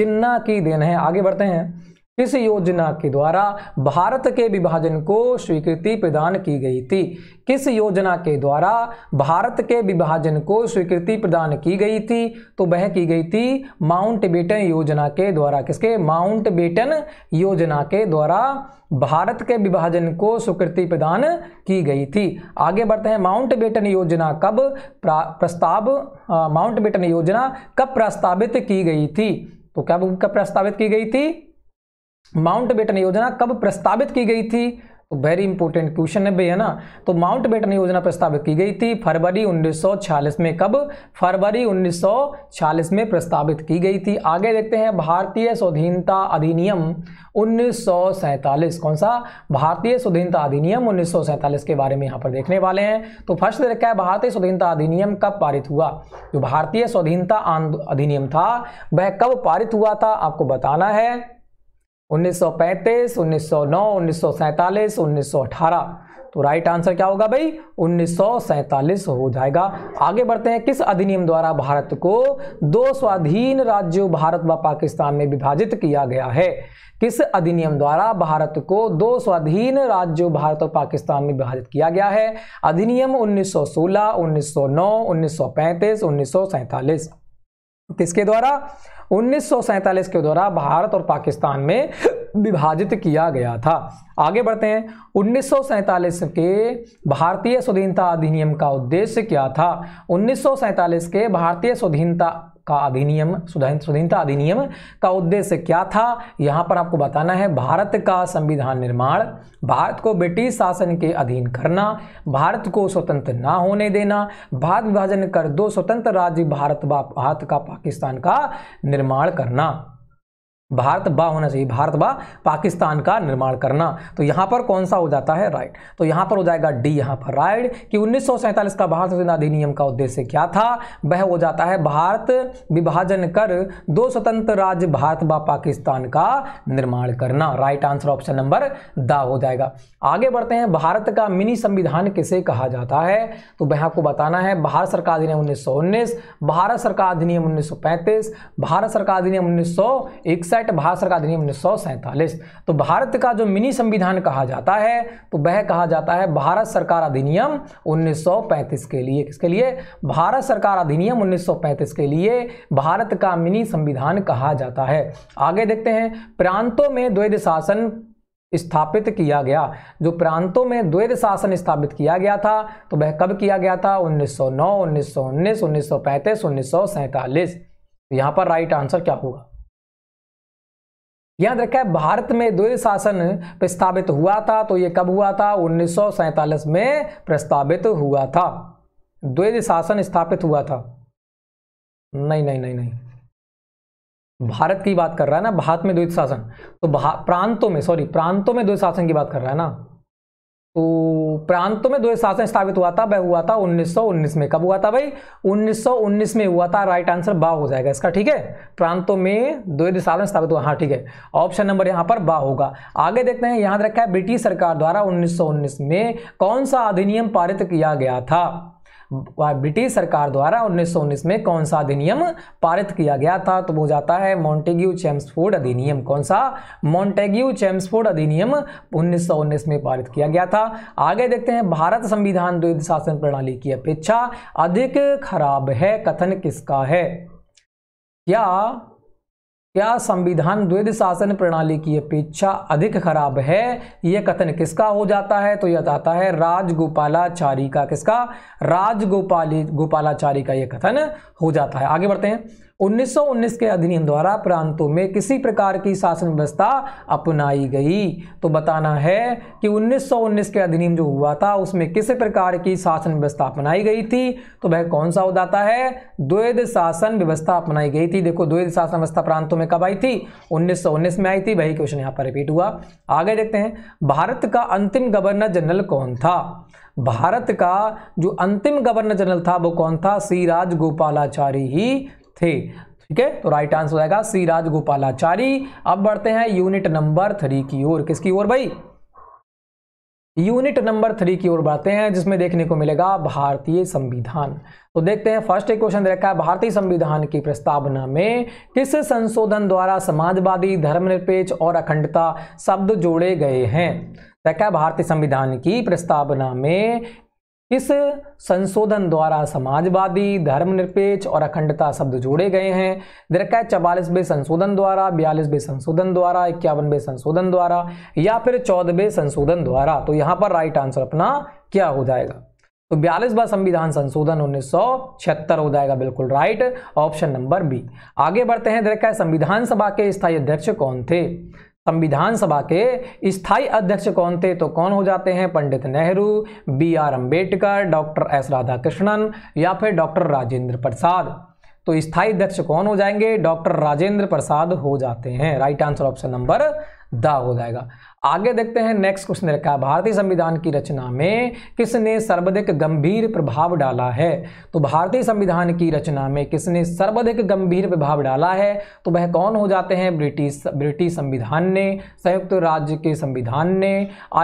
जिन्ना की देन है आगे बढ़ते हैं इस योजना के द्वारा भारत के विभाजन को स्वीकृति प्रदान की गई थी किस योजना के द्वारा भारत के विभाजन को स्वीकृति प्रदान की गई थी तो वह की गई थी माउंट बेटन योजना के द्वारा किसके माउंट बेटन योजना के द्वारा भारत के विभाजन को स्वीकृति प्रदान की गई थी आगे बढ़ते हैं माउंट बेटन योजना कब प्रस्ताव माउंट बेटन योजना कब प्रस्तावित की गई थी तो क्या कब प्रस्तावित की गई थी माउंटबेटन योजना कब प्रस्तावित की गई थी तो वेरी इंपॉर्टेंट क्वेश्चन है भैया ना तो माउंटबेटन योजना प्रस्तावित की गई थी फरवरी 1940 में कब फरवरी 1940 में प्रस्तावित की गई थी आगे देखते हैं भारतीय स्वाधीनता अधिनियम उन्नीस कौन सा भारतीय स्वाधीनता अधिनियम उन्नीस के बारे में यहाँ पर देखने वाले हैं तो फर्स्ट दे रखा है भारतीय स्वाधीनता अधिनियम कब पारित हुआ जो भारतीय स्वाधीनता अधिनियम था वह कब पारित हुआ था आपको बताना है 1935, सौ 1947, 1918 तो राइट आंसर क्या होगा भाई उन्नीस हो जाएगा आगे बढ़ते हैं किस अधिनियम द्वारा भारत को दो स्वाधीन राज्यों भारत व पाकिस्तान में विभाजित किया गया है किस अधिनियम द्वारा भारत को दो स्वाधीन राज्यों भारत और पाकिस्तान में विभाजित किया गया है अधिनियम 1916, 1909, 1935, 1947 किसके द्वारा उन्नीस के द्वारा भारत और पाकिस्तान में विभाजित किया गया था आगे बढ़ते हैं उन्नीस के भारतीय स्वाधीनता अधिनियम का उद्देश्य क्या था उन्नीस के भारतीय स्वाधीनता का अधिनियम स्वाधीनता अधिनियम का उद्देश्य क्या था यहाँ पर आपको बताना है भारत का संविधान निर्माण भारत को ब्रिटिश शासन के अधीन करना भारत को स्वतंत्र ना होने देना भारत विभाजन कर दो स्वतंत्र राज्य भारत भारत का पाकिस्तान का निर्माण करना भारत बा होना चाहिए भारत बा पाकिस्तान का निर्माण करना तो यहां पर कौन सा हो जाता है राइट तो यहां पर हो जाएगा डी यहां पर राइट कि उन्नीस का भारत अधिनियम का उद्देश्य क्या था वह हो जाता है भारत विभाजन कर दो स्वतंत्र राज्य भारत बा पाकिस्तान का निर्माण करना right answer option number D हो जाएगा आगे बढ़ते हैं भारत का मिनी संविधान किसे कहा जाता है तो वह आपको बताना है भारत सरकार अधिनियम उन्नीस भारत सरकार अधिनियम उन्नीस भारत सरकार अधिनियम उन्नीस इकसठ भाषण का अधिनियम उन्नीस तो भारत का जो मिनी संविधान कहा जाता है तो वह कहा जाता है भारत सरकार अधिनियम 1935 के लिए किसके लिए भारत सरकार अधिनियम 1935 के लिए भारत का मिनी संविधान कहा जाता है आगे देखते हैं प्रांतों में द्वैध शासन स्थापित किया गया जो प्रांतों में द्वैत शासन स्थापित किया गया था तो वह कब किया गया था 1909, 1919, 1935, 1947 यहां पर राइट आंसर क्या होगा याद रखा है भारत में द्वैत शासन प्रस्तावित हुआ था तो ये कब हुआ था उन्नीस में प्रस्तावित हुआ था द्वैत शासन स्थापित हुआ था नहीं नहीं नहीं नहीं भारत की बात कर रहा है ना भारत में द्वित शासन तो प्रांतों में सॉरी प्रांतों में द्वित शासन की बात कर रहा है ना तो प्रांतों तो में दो शासन स्थापित हुआ था वह हुआ था 1919 में कब हुआ था भाई 1919 में हुआ था राइट आंसर बा हो जाएगा इसका ठीक है प्रांतों में दो शासन स्थापित हुआ हाँ ठीक है ऑप्शन नंबर यहाँ पर बा होगा आगे देखते हैं याद रखा है ब्रिटिश सरकार द्वारा 1919 में कौन सा अधिनियम पारित किया गया था ब्रिटिश सरकार द्वारा उन्नीस में कौन सा अधिनियम पारित किया गया था तो वो जाता है मॉन्टेग्यू चैम्सफोर्ड अधिनियम कौन सा मॉन्टेग्यू चैम्सफोर्ड अधिनियम उन्नीस में पारित किया गया था आगे देखते हैं भारत संविधान द्वित शासन प्रणाली की अपेक्षा अधिक खराब है कथन किसका है क्या क्या संविधान द्वैध शासन प्रणाली की अपेक्षा अधिक खराब है यह कथन किसका हो जाता है तो यह जाता है राजगोपालाचारी का किसका राजगोपाली गोपालाचारी का यह कथन हो जाता है आगे बढ़ते हैं 1919 के अधिनियम द्वारा प्रांतों में किसी प्रकार की शासन व्यवस्था अपनाई गई तो बताना है कि 1919 के अधिनियम जो हुआ था उसमें किस प्रकार की शासन व्यवस्था अपनाई गई थी तो वह कौन सा उदाता है द्वैध शासन व्यवस्था अपनाई गई थी देखो द्वैध शासन व्यवस्था प्रांतों में कब आई थी उन्नीस में आई थी वही क्वेश्चन यहाँ पर रिपीट हुआ आगे देखते हैं भारत का अंतिम गवर्नर जनरल कौन था भारत का जो अंतिम गवर्नर जनरल था वो कौन था सी राजगोपालाचारी गोपालाचारी ही थे ठीक है तो राइट आंसर हो जाएगा सी राजगोपालाचारी अब बढ़ते हैं यूनिट नंबर थ्री की ओर किसकी ओर भाई यूनिट नंबर थ्री की ओर बढ़ते हैं जिसमें देखने को मिलेगा भारतीय संविधान तो देखते हैं फर्स्ट एक क्वेश्चन रखा है भारतीय संविधान की प्रस्तावना में किस संशोधन द्वारा समाजवादी धर्मनिरपेक्ष और अखंडता शब्द जोड़े गए हैं रखा है भारतीय संविधान की प्रस्तावना में इस संशोधन द्वारा समाजवादी धर्मनिरपेक्ष और अखंडता शब्द जोड़े गए हैं दरअसल चवालीसवें संशोधन द्वारा बयालीसवें संशोधन द्वारा इक्यावनवे संशोधन द्वारा या फिर चौदहवें संशोधन द्वारा तो यहां पर राइट आंसर अपना क्या हो जाएगा तो बयालीसवा संविधान संशोधन उन्नीस सौ छिहत्तर हो जाएगा बिल्कुल राइट ऑप्शन नंबर बी आगे बढ़ते हैं दरअसल संविधान सभा के स्थायी अध्यक्ष कौन थे संविधान सभा के स्थायी अध्यक्ष कौन थे तो कौन हो जाते हैं Pandit Nehru B R Ambedkar doctor S Radhakrishnan या फिर डॉक्टर राजेंद्र प्रसाद तो स्थायी अध्यक्ष कौन हो जाएंगे डॉक्टर राजेंद्र प्रसाद हो जाते हैं राइट आंसर ऑप्शन नंबर दा हो जाएगा आगे देखते हैं नेक्स्ट क्वेश्चन रखा है भारतीय संविधान की रचना में किसने सर्वाधिक गंभीर प्रभाव डाला है तो भारतीय संविधान की रचना में किसने सर्वाधिक गंभीर प्रभाव डाला है तो वह कौन हो जाते हैं ब्रिटिश ब्रिटिश संविधान ने संयुक्त राज्य के संविधान ने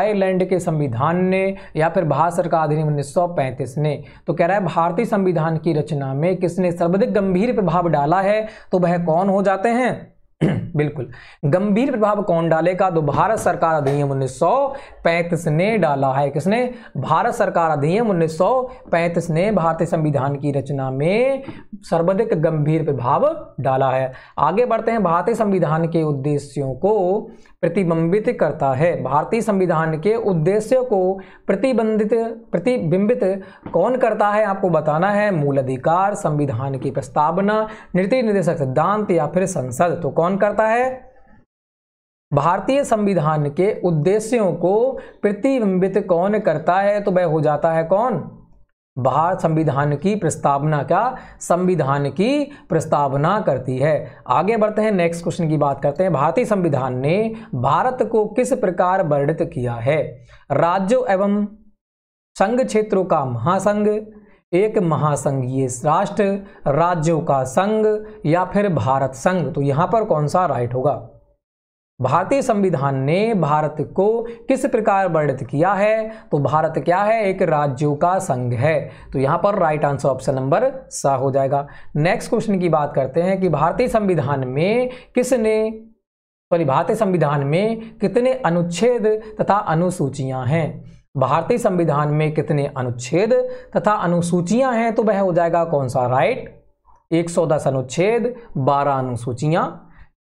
आयरलैंड के संविधान ने या फिर भारत सरकार अधिनियम उन्नीस ने तो कह रहा है भारतीय संविधान की रचना में किसने सर्वाधिक गंभीर प्रभाव डाला है तो वह कौन हो जाते हैं बिल्कुल गंभीर प्रभाव कौन डालेगा तो भारत सरकार अधिनियम उन्नीस ने डाला है किसने भारत सरकार अधिनियम उन्नीस ने भारतीय संविधान की रचना में सर्वाधिक गंभीर प्रभाव डाला है आगे बढ़ते हैं भारतीय संविधान के उद्देश्यों को प्रतिबिंबित करता है भारतीय संविधान के उद्देश्य को प्रतिबंधित प्रतिबिंबित कौन करता है आपको बताना है मूल अधिकार संविधान की प्रस्तावना नीति निर्देशक सिद्धांत या फिर संसद तो कौन करता है भारतीय संविधान के उद्देश्यों को प्रतिबिंबित कौन करता है तो वह हो जाता है कौन भारत संविधान की प्रस्तावना का संविधान की प्रस्तावना करती है आगे बढ़ते हैं नेक्स्ट क्वेश्चन की बात करते हैं भारतीय संविधान ने भारत को किस प्रकार वर्णित किया है राज्यों एवं संघ क्षेत्रों का महासंघ एक महासंघीय राष्ट्र राज्यों का संघ या फिर भारत संघ तो यहाँ पर कौन सा राइट होगा भारतीय संविधान ने भारत को किस प्रकार वर्णित किया है तो भारत क्या है एक राज्यों का संघ है तो यहाँ पर राइट आंसर ऑप्शन नंबर सा हो जाएगा नेक्स्ट क्वेश्चन की बात करते हैं कि भारतीय संविधान में किसने सॉरी भारतीय संविधान में कितने अनुच्छेद तथा अनुसूचियां हैं भारतीय संविधान में कितने अनुच्छेद तथा अनुसूचियां हैं तो वह हो जाएगा कौन सा राइट दस अनुच्छेद बारह अनुसूचियां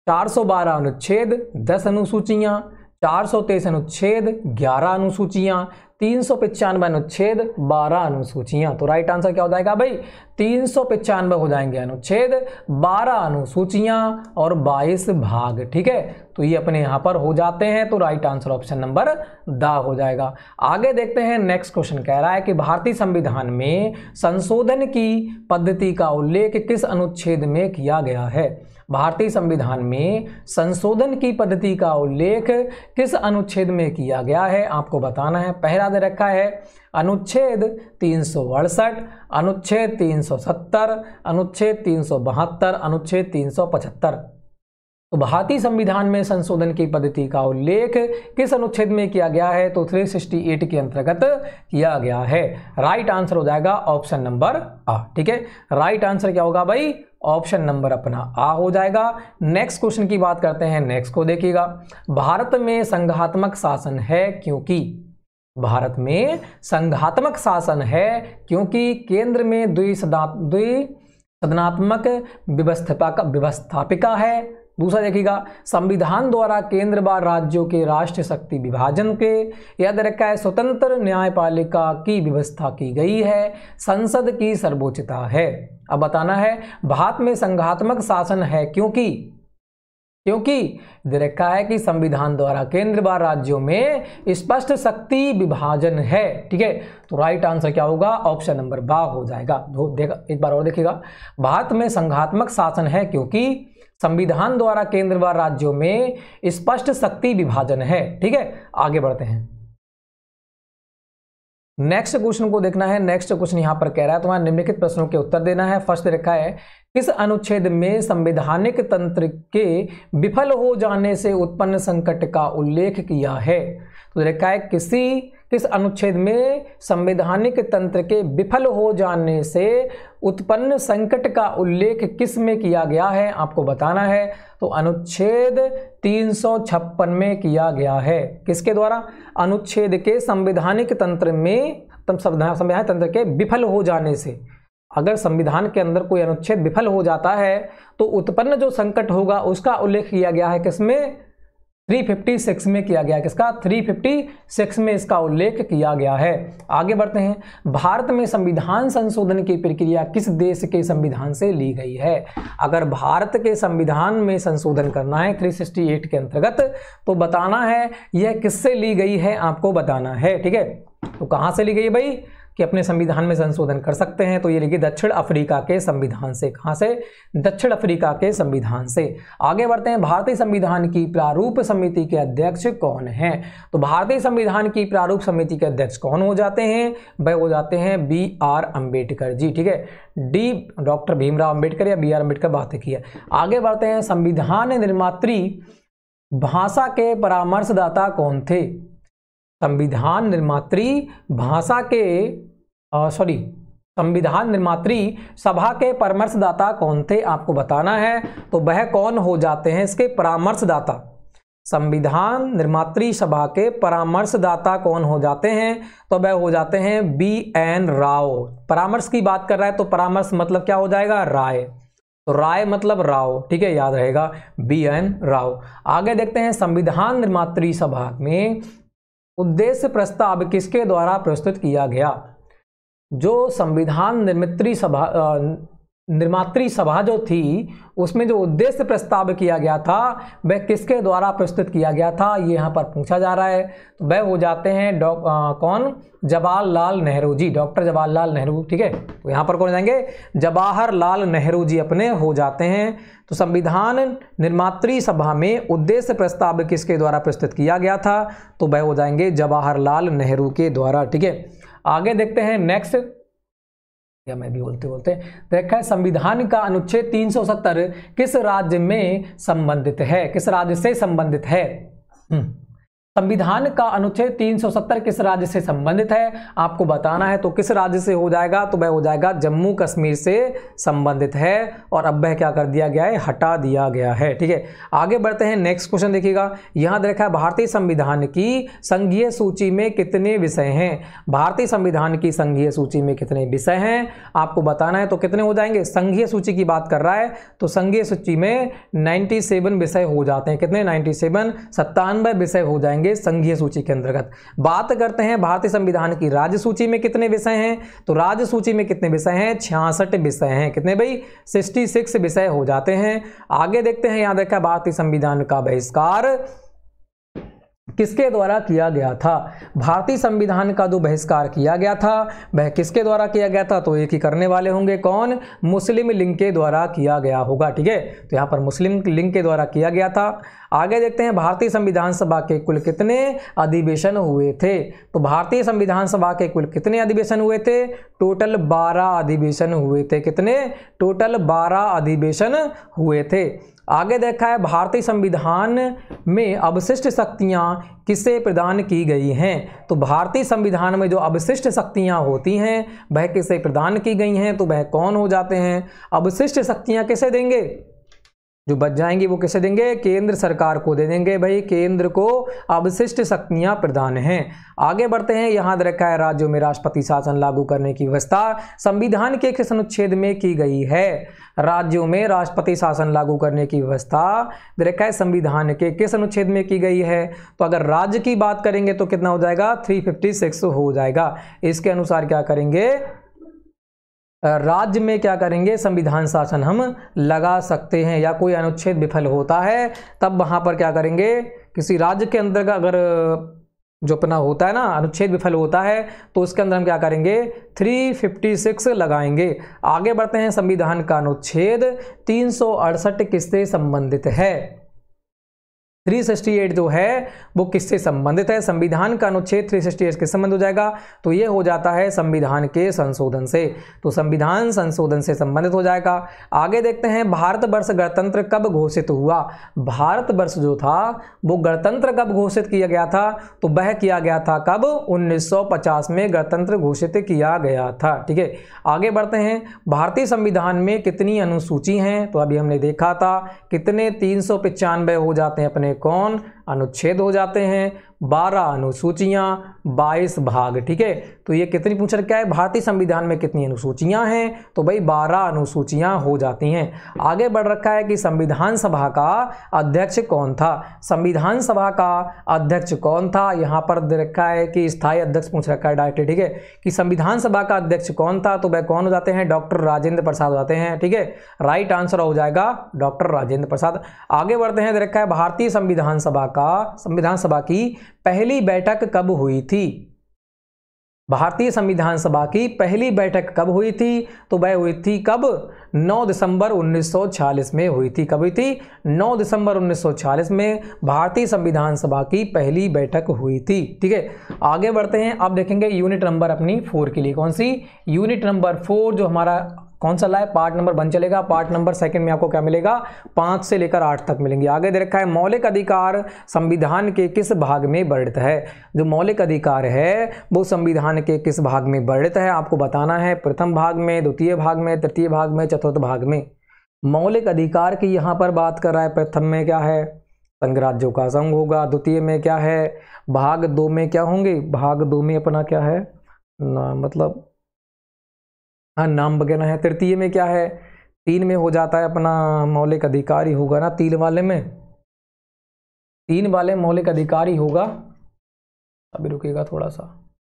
चार सौ बारह अनुच्छेद दस अनुसूचियाँ चार सौ तेईस अनुच्छेद ग्यारह अनुसूचियाँ तीन सौ पचानवे अनुच्छेद बारह अनुसूचियाँ तो राइट आंसर क्या हो जाएगा भाई तीन सौ पचानवे हो जाएंगे अनुच्छेद बारह अनुसूचियाँ और बाईस भाग ठीक है तो ये अपने यहाँ पर हो जाते हैं तो right answer option number D हो जाएगा आगे देखते हैं नेक्स्ट क्वेश्चन कह रहा है कि भारतीय संविधान में संशोधन की पद्धति का उल्लेख किस अनुच्छेद में किया गया है भारतीय संविधान में संशोधन की पद्धति का उल्लेख किस अनुच्छेद में किया गया है आपको बताना है पहला दे रखा है अनुच्छेद तीन अनुच्छेद 370 अनुच्छेद तीन अनुच्छेद 375 तो भारतीय संविधान में संशोधन की पद्धति का उल्लेख किस अनुच्छेद में किया गया है तो 368 के अंतर्गत किया गया है राइट आंसर हो जाएगा ऑप्शन नंबर आ ठीक है राइट आंसर क्या होगा भाई ऑप्शन नंबर अपना आ हो जाएगा नेक्स्ट क्वेश्चन की बात करते हैं नेक्स्ट को देखिएगा भारत में संघात्मक शासन है क्योंकि भारत में संघात्मक शासन है क्योंकि केंद्र में द्विसदा द्वि सदनात्मक व्यवस्थापिका है दूसरा देखिएगा संविधान द्वारा केंद्र व राज्यों के राष्ट्र शक्ति विभाजन के याद रखा है स्वतंत्र न्यायपालिका की व्यवस्था की गई है संसद की सर्वोच्चता है अब बताना है भारत में संघात्मक शासन है क्योंकि क्योंकि देखा है कि संविधान द्वारा केंद्र व राज्यों में स्पष्ट शक्ति विभाजन है ठीक है तो राइट आंसर क्या होगा ऑप्शन नंबर बा हो जाएगा देखा एक बार और देखिएगा भारत में संघात्मक शासन है क्योंकि संविधान द्वारा केंद्र व राज्यों में स्पष्ट शक्ति विभाजन है ठीक है आगे बढ़ते हैं नेक्स्ट क्वेश्चन को देखना है नेक्स्ट क्वेश्चन यहां पर कह रहा है तो निम्नलिखित प्रश्नों के उत्तर देना है फर्स्ट रेखा है किस अनुच्छेद में संवैधानिक तंत्र के विफल हो जाने से उत्पन्न संकट का उल्लेख किया है तो रेखा है किसी किस अनुच्छेद में संवैधानिक तंत्र के विफल हो जाने से उत्पन्न संकट का उल्लेख किस में किया गया है आपको बताना है तो अनुच्छेद तीन में किया गया है किसके द्वारा अनुच्छेद के संवैधानिक तंत्र में संविधान तंत्र के विफल हो जाने से अगर संविधान के अंदर कोई अनुच्छेद विफल हो जाता है तो उत्पन्न जो संकट होगा उसका उल्लेख किया गया है किसमें 356 में किया गया किसका 356 में इसका उल्लेख किया गया है आगे बढ़ते हैं भारत में संविधान संशोधन की प्रक्रिया किस देश के संविधान से ली गई है अगर भारत के संविधान में संशोधन करना है 368 के अंतर्गत तो बताना है यह किससे ली गई है आपको बताना है ठीक है तो कहाँ से ली गई भाई कि अपने संविधान में संशोधन कर सकते हैं तो ये लिखिए दक्षिण अफ्रीका के संविधान से कहाँ से दक्षिण अफ्रीका के संविधान से आगे बढ़ते हैं भारतीय संविधान की प्रारूप समिति के अध्यक्ष कौन हैं तो भारतीय संविधान की प्रारूप समिति के अध्यक्ष कौन हो जाते हैं वह हो जाते हैं बी आर अम्बेडकर जी ठीक है डी डॉक्टर भीमराव अम्बेडकर या बी आर अम्बेडकर बात की है आगे बढ़ते हैं संविधान निर्मात्री भाषा के परामर्शदाता कौन थे संविधान निर्मात्री भाषा के सॉरी संविधान निर्मात्री सभा के परामर्शदाता कौन थे आपको बताना है तो वह कौन हो जाते हैं इसके परामर्शदाता संविधान निर्मात्री सभा के परामर्शदाता कौन हो जाते हैं तो वह हो जाते हैं बी एन राव परामर्श की बात कर रहा है तो परामर्श मतलब क्या हो जाएगा राय तो राय मतलब राव ठीक है याद रहेगा बी एन राव आगे देखते हैं संविधान निर्मात्री सभा में उद्देश्य प्रस्ताव किसके द्वारा प्रस्तुत किया गया जो संविधान निर्मित्री सभा निर्मात्री सभा जो थी उसमें जो उद्देश्य प्रस्ताव किया गया था वह किसके द्वारा प्रस्तुत किया गया था ये यहाँ पर पूछा जा रहा है तो वह हो जाते हैं डॉ कौन जवाहरलाल नेहरू जी डॉक्टर जवाहरलाल नेहरू ठीक है तो यहाँ पर कौन जाएंगे जवाहरलाल नेहरू जी अपने हो जाते हैं तो संविधान निर्मात्री सभा में उद्देश्य प्रस्ताव किसके द्वारा प्रस्तुत किया गया था तो वह हो जाएंगे जवाहरलाल नेहरू के द्वारा ठीक है आगे देखते हैं नेक्स्ट या मैं भी बोलते बोलते देखा है संविधान का अनुच्छेद 370 किस राज्य में संबंधित है किस राज्य से संबंधित है हम्म। संविधान का अनुच्छेद 370 किस राज्य से संबंधित है आपको बताना है तो किस राज्य से हो जाएगा तो वह हो जाएगा जम्मू कश्मीर से संबंधित है और अब वह क्या कर दिया गया है हटा दिया गया है ठीक है आगे बढ़ते हैं नेक्स्ट क्वेश्चन देखिएगा यहाँ देखा है भारतीय संविधान की संघीय सूची में कितने विषय हैं भारतीय संविधान की संघीय सूची में कितने विषय हैं आपको बताना है तो कितने हो जाएंगे संघीय सूची की बात कर रहा है तो संघीय सूची में नाइन्टी विषय हो जाते हैं कितने नाइन्टी सेवन विषय हो जाएंगे होंगे संघीय सूची के अंतर्गत बात करते हैं भारतीय संविधान की राज्य सूची में कितने विषय हैं तो राज्य सूची में कितने विषय हैं छियासठ विषय हैं कितने भाई सिक्सटी सिक्स विषय हो जाते हैं आगे देखते हैं याद देखा भारतीय संविधान का बहिष्कार किसके द्वारा किया गया था भारतीय संविधान का जो बहिष्कार किया गया था वह किसके द्वारा किया गया था तो एक ही करने वाले होंगे कौन मुस्लिम लिंग के द्वारा किया गया होगा ठीक है तो यहाँ पर मुस्लिम लिंग के द्वारा किया गया था आगे देखते हैं भारतीय संविधान सभा के कुल कितने अधिवेशन हुए थे तो भारतीय संविधान सभा के कुल कितने अधिवेशन हुए थे टोटल बारह अधिवेशन हुए थे कितने टोटल बारह अधिवेशन हुए थे आगे देखा है भारतीय संविधान में अवशिष्ट शक्तियाँ किसे प्रदान की गई हैं तो भारतीय संविधान में जो अवशिष्ट शक्तियाँ होती हैं वह किसे प्रदान की गई हैं तो वह कौन हो जाते हैं अवशिष्ट शक्तियाँ किसे देंगे जो बच जाएंगी वो किसे देंगे केंद्र सरकार को दे देंगे भाई केंद्र को अवशिष्ट शक्तियाँ प्रदान हैं आगे बढ़ते हैं यहाँ रखा है राज्यों में राष्ट्रपति शासन लागू करने की व्यवस्था संविधान के किस अनुच्छेद में की गई है राज्यों में राष्ट्रपति शासन लागू करने की व्यवस्था देखा है संविधान के किस अनुच्छेद में की गई है तो अगर राज्य की बात करेंगे तो कितना हो जाएगा 356 हो जाएगा इसके अनुसार क्या करेंगे राज्य में क्या करेंगे संविधान शासन हम लगा सकते हैं या कोई अनुच्छेद विफल होता है तब वहां पर क्या करेंगे किसी राज्य के अंदर अगर जो अपना होता है ना अनुच्छेद विफल होता है तो उसके अंदर हम क्या करेंगे 356 लगाएंगे आगे बढ़ते हैं संविधान का अनुच्छेद तीन किससे संबंधित है थ्री सिक्सटी एट जो है वो किससे संबंधित है संविधान का अनुच्छेद थ्री सिक्सटी एट के संबंध हो जाएगा तो ये हो जाता है संविधान के संशोधन से तो संविधान संशोधन से संबंधित हो जाएगा आगे देखते हैं भारतवर्ष गणतंत्र कब घोषित हुआ भारतवर्ष जो था वो गणतंत्र कब घोषित किया गया था तो वह किया गया था कब 1950 में गणतंत्र घोषित किया गया था ठीक है आगे बढ़ते हैं भारतीय संविधान में कितनी अनुसूची हैं तो अभी हमने देखा था कितने तीन हो जाते हैं अपने कौन अनुच्छेद हो जाते हैं बारह अनुसूचियाँ बाईस भाग ठीक है तो ये कितनी पूछ रखा है भारतीय संविधान में कितनी अनुसूचियाँ हैं तो भाई बारह अनुसूचियाँ हो जाती हैं आगे बढ़ रखा है कि संविधान सभा का अध्यक्ष कौन था संविधान सभा का अध्यक्ष कौन था यहाँ पर दे रखा है कि स्थायी अध्यक्ष पूछ रखा है डायरेक्ट ठीक है कि संविधान सभा का अध्यक्ष कौन था तो वह कौन हो जाते हैं डॉक्टर राजेंद्र प्रसाद हो जाते हैं ठीक है राइट आंसर हो जाएगा डॉक्टर राजेंद्र प्रसाद आगे बढ़ते हैं दे रखा है भारतीय संविधान सभा का संविधान सभा की पहली बैठक कब हुई थी भारतीय संविधान सभा की पहली बैठक कब हुई थी तो वह हुई थी कब 9 दिसंबर 1940 में हुई थी कब हुई थी 9 दिसंबर 1940 में भारतीय संविधान सभा की पहली बैठक हुई थी ठीक है आगे बढ़ते हैं अब देखेंगे यूनिट नंबर अपनी फोर के लिए कौन सी यूनिट नंबर फोर जो हमारा कौन सा लाए पार्ट नंबर वन चलेगा पार्ट नंबर सेकंड में आपको क्या मिलेगा पाँच से लेकर आठ तक मिलेंगे आगे दे रखा है मौलिक अधिकार संविधान के किस भाग में वर्णित है जो मौलिक अधिकार है वो संविधान के किस भाग में वर्णित है आपको बताना है प्रथम भाग में द्वितीय भाग में तृतीय भाग में चतुर्थ भाग में मौलिक अधिकार की यहाँ पर बात कर रहा है प्रथम में क्या है संघ राज्यों का संघ होगा द्वितीय में क्या है भाग दो में क्या होंगे भाग दो में अपना क्या है ना मतलब हाँ नाम वगैरह है तृतीय में क्या है तीन में हो जाता है अपना मौलिक अधिकारी होगा ना तीन वाले में तीन वाले मौलिक अधिकारी होगा अभी रुकेगा थोड़ा सा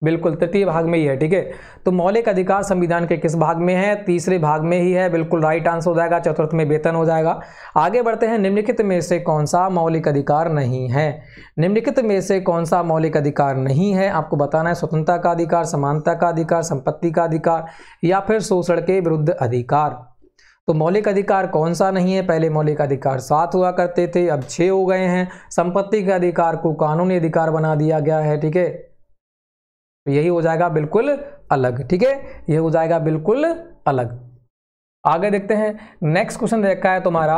बिल्कुल तृतीय भाग में ही है ठीक है तो मौलिक अधिकार संविधान के किस भाग में है तीसरे भाग में ही है बिल्कुल राइट आंसर हो जाएगा चतुर्थ में वेतन हो जाएगा आगे बढ़ते हैं निम्नलिखित में से कौन सा मौलिक अधिकार नहीं है निम्नलिखित में से कौन सा मौलिक अधिकार नहीं है आपको बताना है स्वतंत्रता का अधिकार समानता का अधिकार संपत्ति का अधिकार या फिर शोषण के विरुद्ध अधिकार तो मौलिक अधिकार कौन सा नहीं है पहले मौलिक अधिकार सात हुआ करते थे अब छः हो गए हैं संपत्ति के अधिकार को कानूनी अधिकार बना दिया गया है ठीक है तो यही हो जाएगा बिल्कुल अलग ठीक है यह हो जाएगा बिल्कुल अलग आगे देखते हैं नेक्स्ट क्वेश्चन देखा है तुम्हारा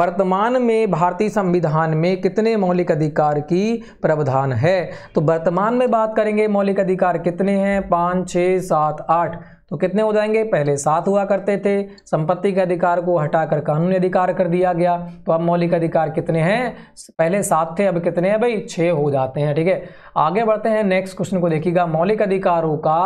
वर्तमान में भारतीय संविधान में कितने मौलिक अधिकार की प्रावधान है तो वर्तमान में बात करेंगे मौलिक अधिकार कितने हैं पाँच छः सात आठ तो कितने हो जाएंगे पहले सात हुआ करते थे संपत्ति के अधिकार को हटाकर कानूनी अधिकार कर दिया गया तो अब मौलिक अधिकार कितने हैं पहले सात थे अब कितने हैं भाई छः हो जाते हैं ठीक है आगे बढ़ते हैं नेक्स्ट क्वेश्चन को देखिएगा मौलिक अधिकारों का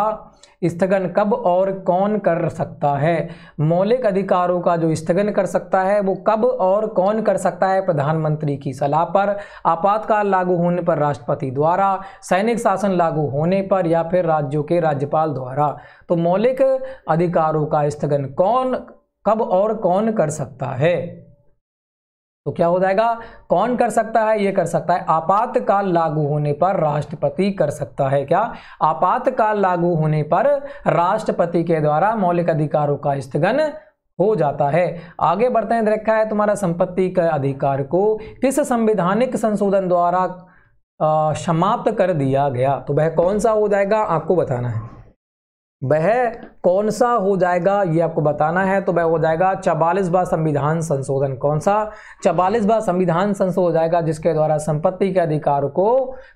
स्थगन कब और कौन कर सकता है मौलिक अधिकारों का जो स्थगन कर सकता है वो कब और कौन कर सकता है प्रधानमंत्री की सलाह पर आपातकाल लागू होने पर राष्ट्रपति द्वारा सैनिक शासन लागू होने पर या फिर राज्यों के राज्यपाल द्वारा तो मौलिक अधिकारों का स्थगन कौन कब और कौन कर सकता है तो क्या हो जाएगा कौन कर सकता है ये कर सकता है आपातकाल लागू होने पर राष्ट्रपति कर सकता है क्या आपातकाल लागू होने पर राष्ट्रपति के द्वारा मौलिक अधिकारों का स्थगन हो जाता है आगे बढ़ते हैं रखा है तुम्हारा संपत्ति का अधिकार को किस संवैधानिक संशोधन द्वारा समाप्त कर दिया गया तो वह कौन सा हो जाएगा आपको बताना है वह कौन सा हो जाएगा ये आपको बताना है तो वह हो जाएगा बार संविधान संशोधन कौन सा बार संविधान संशोधन हो जाएगा जिसके द्वारा संपत्ति के अधिकार को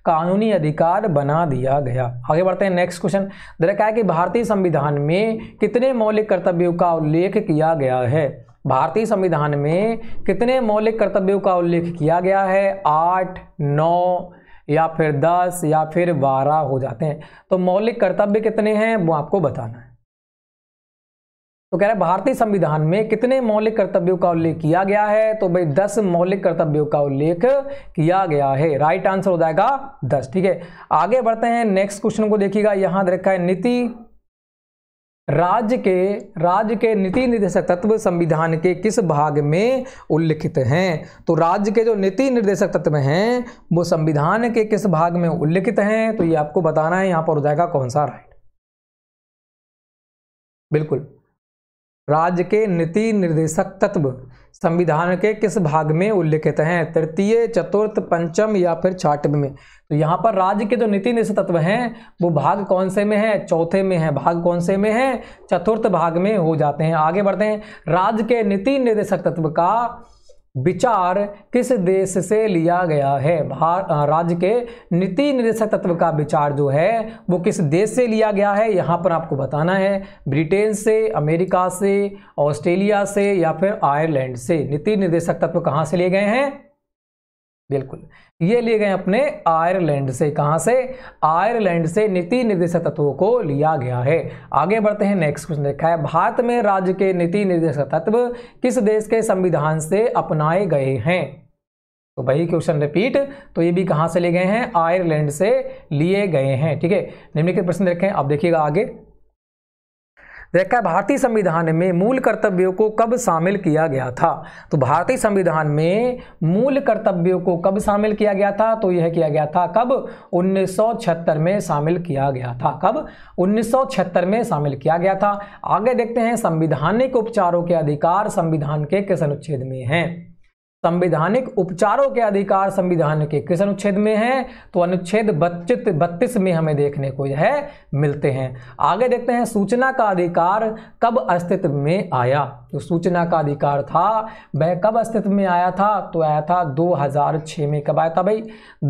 कानूनी अधिकार बना दिया गया आगे बढ़ते हैं नेक्स्ट क्वेश्चन देखा है कि भारतीय संविधान में कितने मौलिक कर्तव्यों का उल्लेख किया गया है भारतीय संविधान में कितने मौलिक कर्तव्यों का उल्लेख किया गया है आठ नौ या फिर दस या फिर बारह हो जाते हैं तो मौलिक कर्तव्य कितने हैं वो आपको बताना है तो कह रहे हैं भारतीय संविधान में कितने मौलिक कर्तव्यों का उल्लेख किया गया है तो भाई दस मौलिक कर्तव्यों का उल्लेख किया गया है राइट आंसर हो जाएगा दस ठीक है आगे बढ़ते हैं नेक्स्ट क्वेश्चन को देखिएगा यहां रखा है नीति राज्य के राज्य के नीति निर्देशक तत्व संविधान के किस भाग में उल्लिखित हैं तो राज्य के जो नीति निर्देशक तत्व हैं वो संविधान के किस भाग में उल्लिखित हैं तो ये आपको बताना है यहाँ पर हो जाएगा कौन सा राइट बिल्कुल राज्य के नीति निर्देशक तत्व संविधान के किस भाग में उल्लिखित हैं तृतीय चतुर्थ पंचम या फिर छाटवे में तो यहाँ पर राज्य के जो नीति निषेध तत्व हैं वो भाग कौन से में है चौथे में है भाग कौन से में है चतुर्थ भाग में हो जाते हैं आगे बढ़ते हैं राज्य के नीति निर्देशक तत्व का विचार किस देश से लिया गया है राज्य के नीति निर्देशक तत्व का विचार जो है वो किस देश से लिया गया है यहाँ पर आपको बताना है ब्रिटेन से अमेरिका से ऑस्ट्रेलिया से या फिर आयरलैंड से नीति निर्देशक तत्व कहाँ से लिए गए हैं बिल्कुल ये लिए गए अपने आयरलैंड से कहाँ से आयरलैंड से नीति निर्देशक तत्वों को लिया गया है आगे बढ़ते हैं नेक्स्ट क्वेश्चन देखा है भारत में राज्य के नीति निर्देशक तत्व किस देश के संविधान से अपनाए गए हैं तो भाई क्वेश्चन रिपीट तो ये भी कहाँ से लिए गए हैं आयरलैंड से लिए गए हैं ठीक है निम्नलिखित प्रश्न देखें आप देखिएगा आगे देखा भारतीय संविधान में मूल कर्तव्यों को कब शामिल किया गया था तो भारतीय संविधान में मूल कर्तव्यों को कब शामिल किया गया था तो यह किया गया था कब 1976 में शामिल किया गया था कब 1976 में शामिल किया गया था आगे देखते हैं संविधानिक उपचारों के अधिकार संविधान के किस अनुच्छेद में हैं संविधानिक उपचारों के अधिकार संविधान के किस अनुच्छेद में है तो अनुच्छेद बच्चित बत्तीस में हमें देखने को यह है, मिलते हैं आगे देखते हैं सूचना का अधिकार कब अस्तित्व में आया जो सूचना का अधिकार था वह कब अस्तित्व में आया था तो आया था 2006 में कब आया था भाई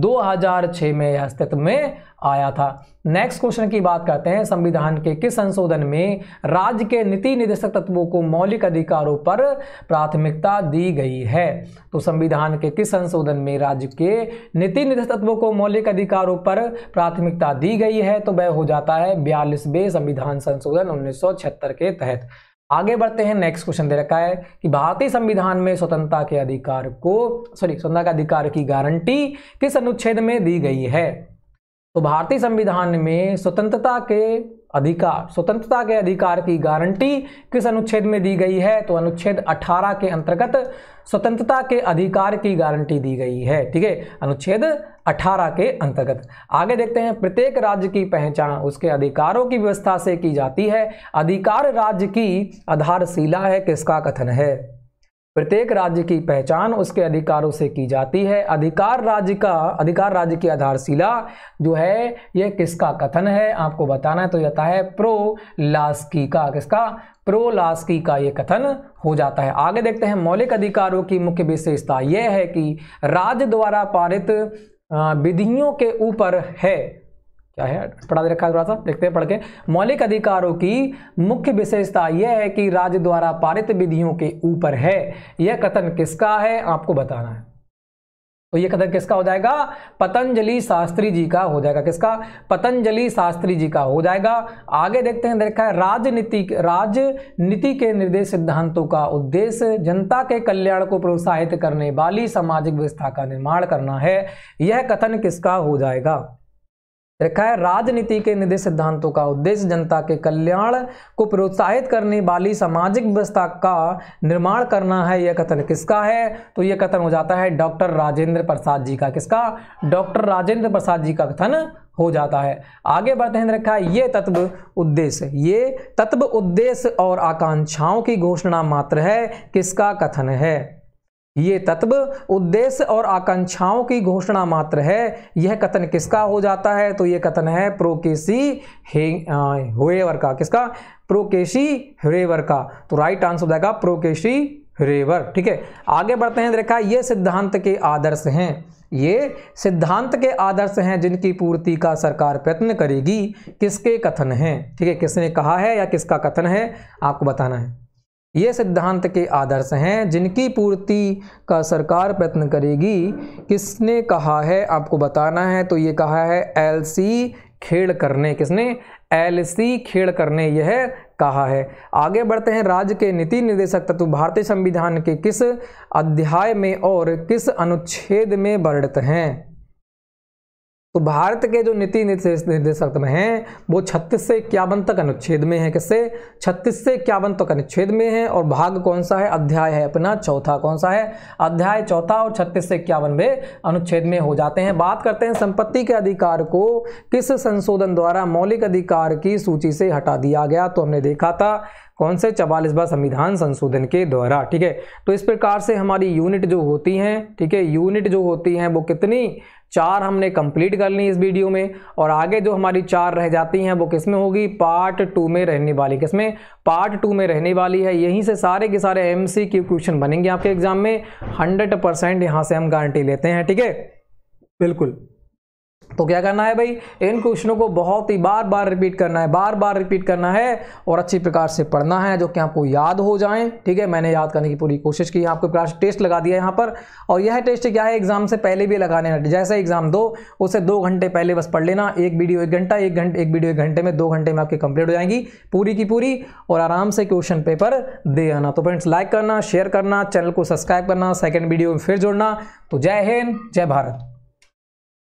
2006 में यह अस्तित्व में आया था नेक्स्ट क्वेश्चन की बात करते हैं संविधान के किस संशोधन में राज्य के नीति निर्देशक तत्वों को मौलिक अधिकारों पर प्राथमिकता दी गई है तो संविधान के किस संशोधन में राज्य के नीति निदेशक तत्वों को मौलिक अधिकारों पर प्राथमिकता दी गई है तो वह हो जाता है बयालीसवें संविधान संशोधन उन्नीस के तहत आगे बढ़ते हैं नेक्स्ट क्वेश्चन दे रखा है कि भारतीय संविधान में स्वतंत्रता के अधिकार को सॉरी स्वतंत्रता के अधिकार की गारंटी किस अनुच्छेद में दी गई है तो भारतीय संविधान में स्वतंत्रता के अधिकार स्वतंत्रता के अधिकार की गारंटी किस अनुच्छेद में दी गई है तो अनुच्छेद 18 के अंतर्गत स्वतंत्रता के अधिकार की गारंटी दी गई है ठीक है अनुच्छेद 18 के अंतर्गत आगे देखते हैं प्रत्येक राज्य की पहचान उसके अधिकारों की व्यवस्था से की जाती है अधिकार राज्य की आधारशिला है किसका कथन है प्रत्येक राज्य की पहचान उसके अधिकारों से की जाती है अधिकार राज्य का अधिकार राज्य की आधारशिला जो है यह किसका कथन है आपको बताना है तो जाता है प्रो लास्की का किसका प्रो लास्की का ये कथन हो जाता है आगे देखते हैं मौलिक अधिकारों की मुख्य विशेषता यह है कि राज्य द्वारा पारित विधियों के ऊपर है क्या है पढ़ा दे रखा है थोड़ा सा देखते हैं पढ़ के मौलिक अधिकारों की मुख्य विशेषता यह है कि राज्य द्वारा पारित विधियों के ऊपर है यह कथन किसका है आपको बताना है तो यह कथन किसका हो जाएगा पतंजलि शास्त्री जी का हो जाएगा किसका पतंजलि शास्त्री जी का हो जाएगा आगे देखते हैं देखा है राजनीति राजनीति के निर्देश सिद्धांतों का उद्देश्य जनता के कल्याण को प्रोत्साहित करने वाली सामाजिक व्यवस्था का निर्माण करना है यह कथन किसका हो जाएगा रखा है राजनीति के निधि सिद्धांतों का उद्देश्य जनता के कल्याण को प्रोत्साहित करने वाली सामाजिक व्यवस्था का निर्माण करना है यह कथन किसका है तो यह कथन हो जाता है डॉक्टर राजेंद्र प्रसाद जी का किसका डॉक्टर राजेंद्र प्रसाद जी का कथन हो जाता है आगे बढ़ते हैं रखा है ये तत्व उद्देश्य ये तत्व उद्देश्य और आकांक्षाओं की घोषणा मात्र है किसका कथन है ये तत्व उद्देश्य और आकांक्षाओं की घोषणा मात्र है यह कथन किसका हो जाता है तो यह कथन है प्रोकेसी हुएवर का किसका प्रोकेशी हुएवर का तो राइट आंसर हो जाएगा प्रोकेशी हुएवर ठीक है आगे बढ़ते हैं देखा ये सिद्धांत के आदर्श हैं ये सिद्धांत के आदर्श हैं जिनकी पूर्ति का सरकार प्रयत्न करेगी किसके कथन हैं ठीक है किसने कहा है या किसका कथन है आपको बताना है ये सिद्धांत के आदर्श हैं जिनकी पूर्ति का सरकार प्रयत्न करेगी किसने कहा है आपको बताना है तो ये कहा है एलसी खेड़ करने किसने एलसी खेड़ करने यह कहा है आगे बढ़ते हैं राज्य के नीति निर्देशक तत्व भारतीय संविधान के किस अध्याय में और किस अनुच्छेद में वर्णित हैं तो भारत के जो नीति निर्देशक में हैं वो छत्तीस से इक्यावन तक अनुच्छेद में है किससे छत्तीस से इक्यावन तक अनुच्छेद में है और भाग कौन सा है अध्याय है अपना चौथा कौन सा है अध्याय चौथा और छत्तीस से इक्यावन में अनुच्छेद में हो जाते हैं बात करते हैं संपत्ति के अधिकार को किस संशोधन द्वारा मौलिक अधिकार की सूची से हटा दिया गया तो हमने देखा था कौन से बार संविधान संशोधन के द्वारा ठीक है तो इस प्रकार से हमारी यूनिट जो होती हैं ठीक है यूनिट जो होती हैं वो कितनी चार हमने कंप्लीट कर ली इस वीडियो में और आगे जो हमारी चार रह जाती हैं वो किस में होगी पार्ट टू में रहने वाली किस में पार्ट टू में रहने वाली है यहीं से सारे के सारे एम सी क्वेश्चन बनेंगे आपके एग्जाम में हंड्रेड परसेंट यहाँ से हम गारंटी लेते हैं ठीक है बिल्कुल तो क्या करना है भाई इन क्वेश्चनों को बहुत ही बार बार रिपीट करना है बार बार रिपीट करना है और अच्छी प्रकार से पढ़ना है जो कि आपको याद हो जाए ठीक है मैंने याद करने की पूरी कोशिश की आपको प्रकार टेस्ट लगा दिया यहाँ पर और यह टेस्ट क्या है एग्जाम से पहले भी लगाने जैसे एग्जाम दो उसे दो घंटे पहले बस पढ़ लेना एक वीडियो एक घंटा एक घंटे एक वीडियो एक घंटे में दो घंटे में आपकी कंप्लीट हो जाएंगी पूरी की पूरी और आराम से क्वेश्चन पेपर दे आना तो फ्रेंड्स लाइक करना शेयर करना चैनल को सब्सक्राइब करना सेकेंड वीडियो में फिर जोड़ना तो जय हिंद जय भारत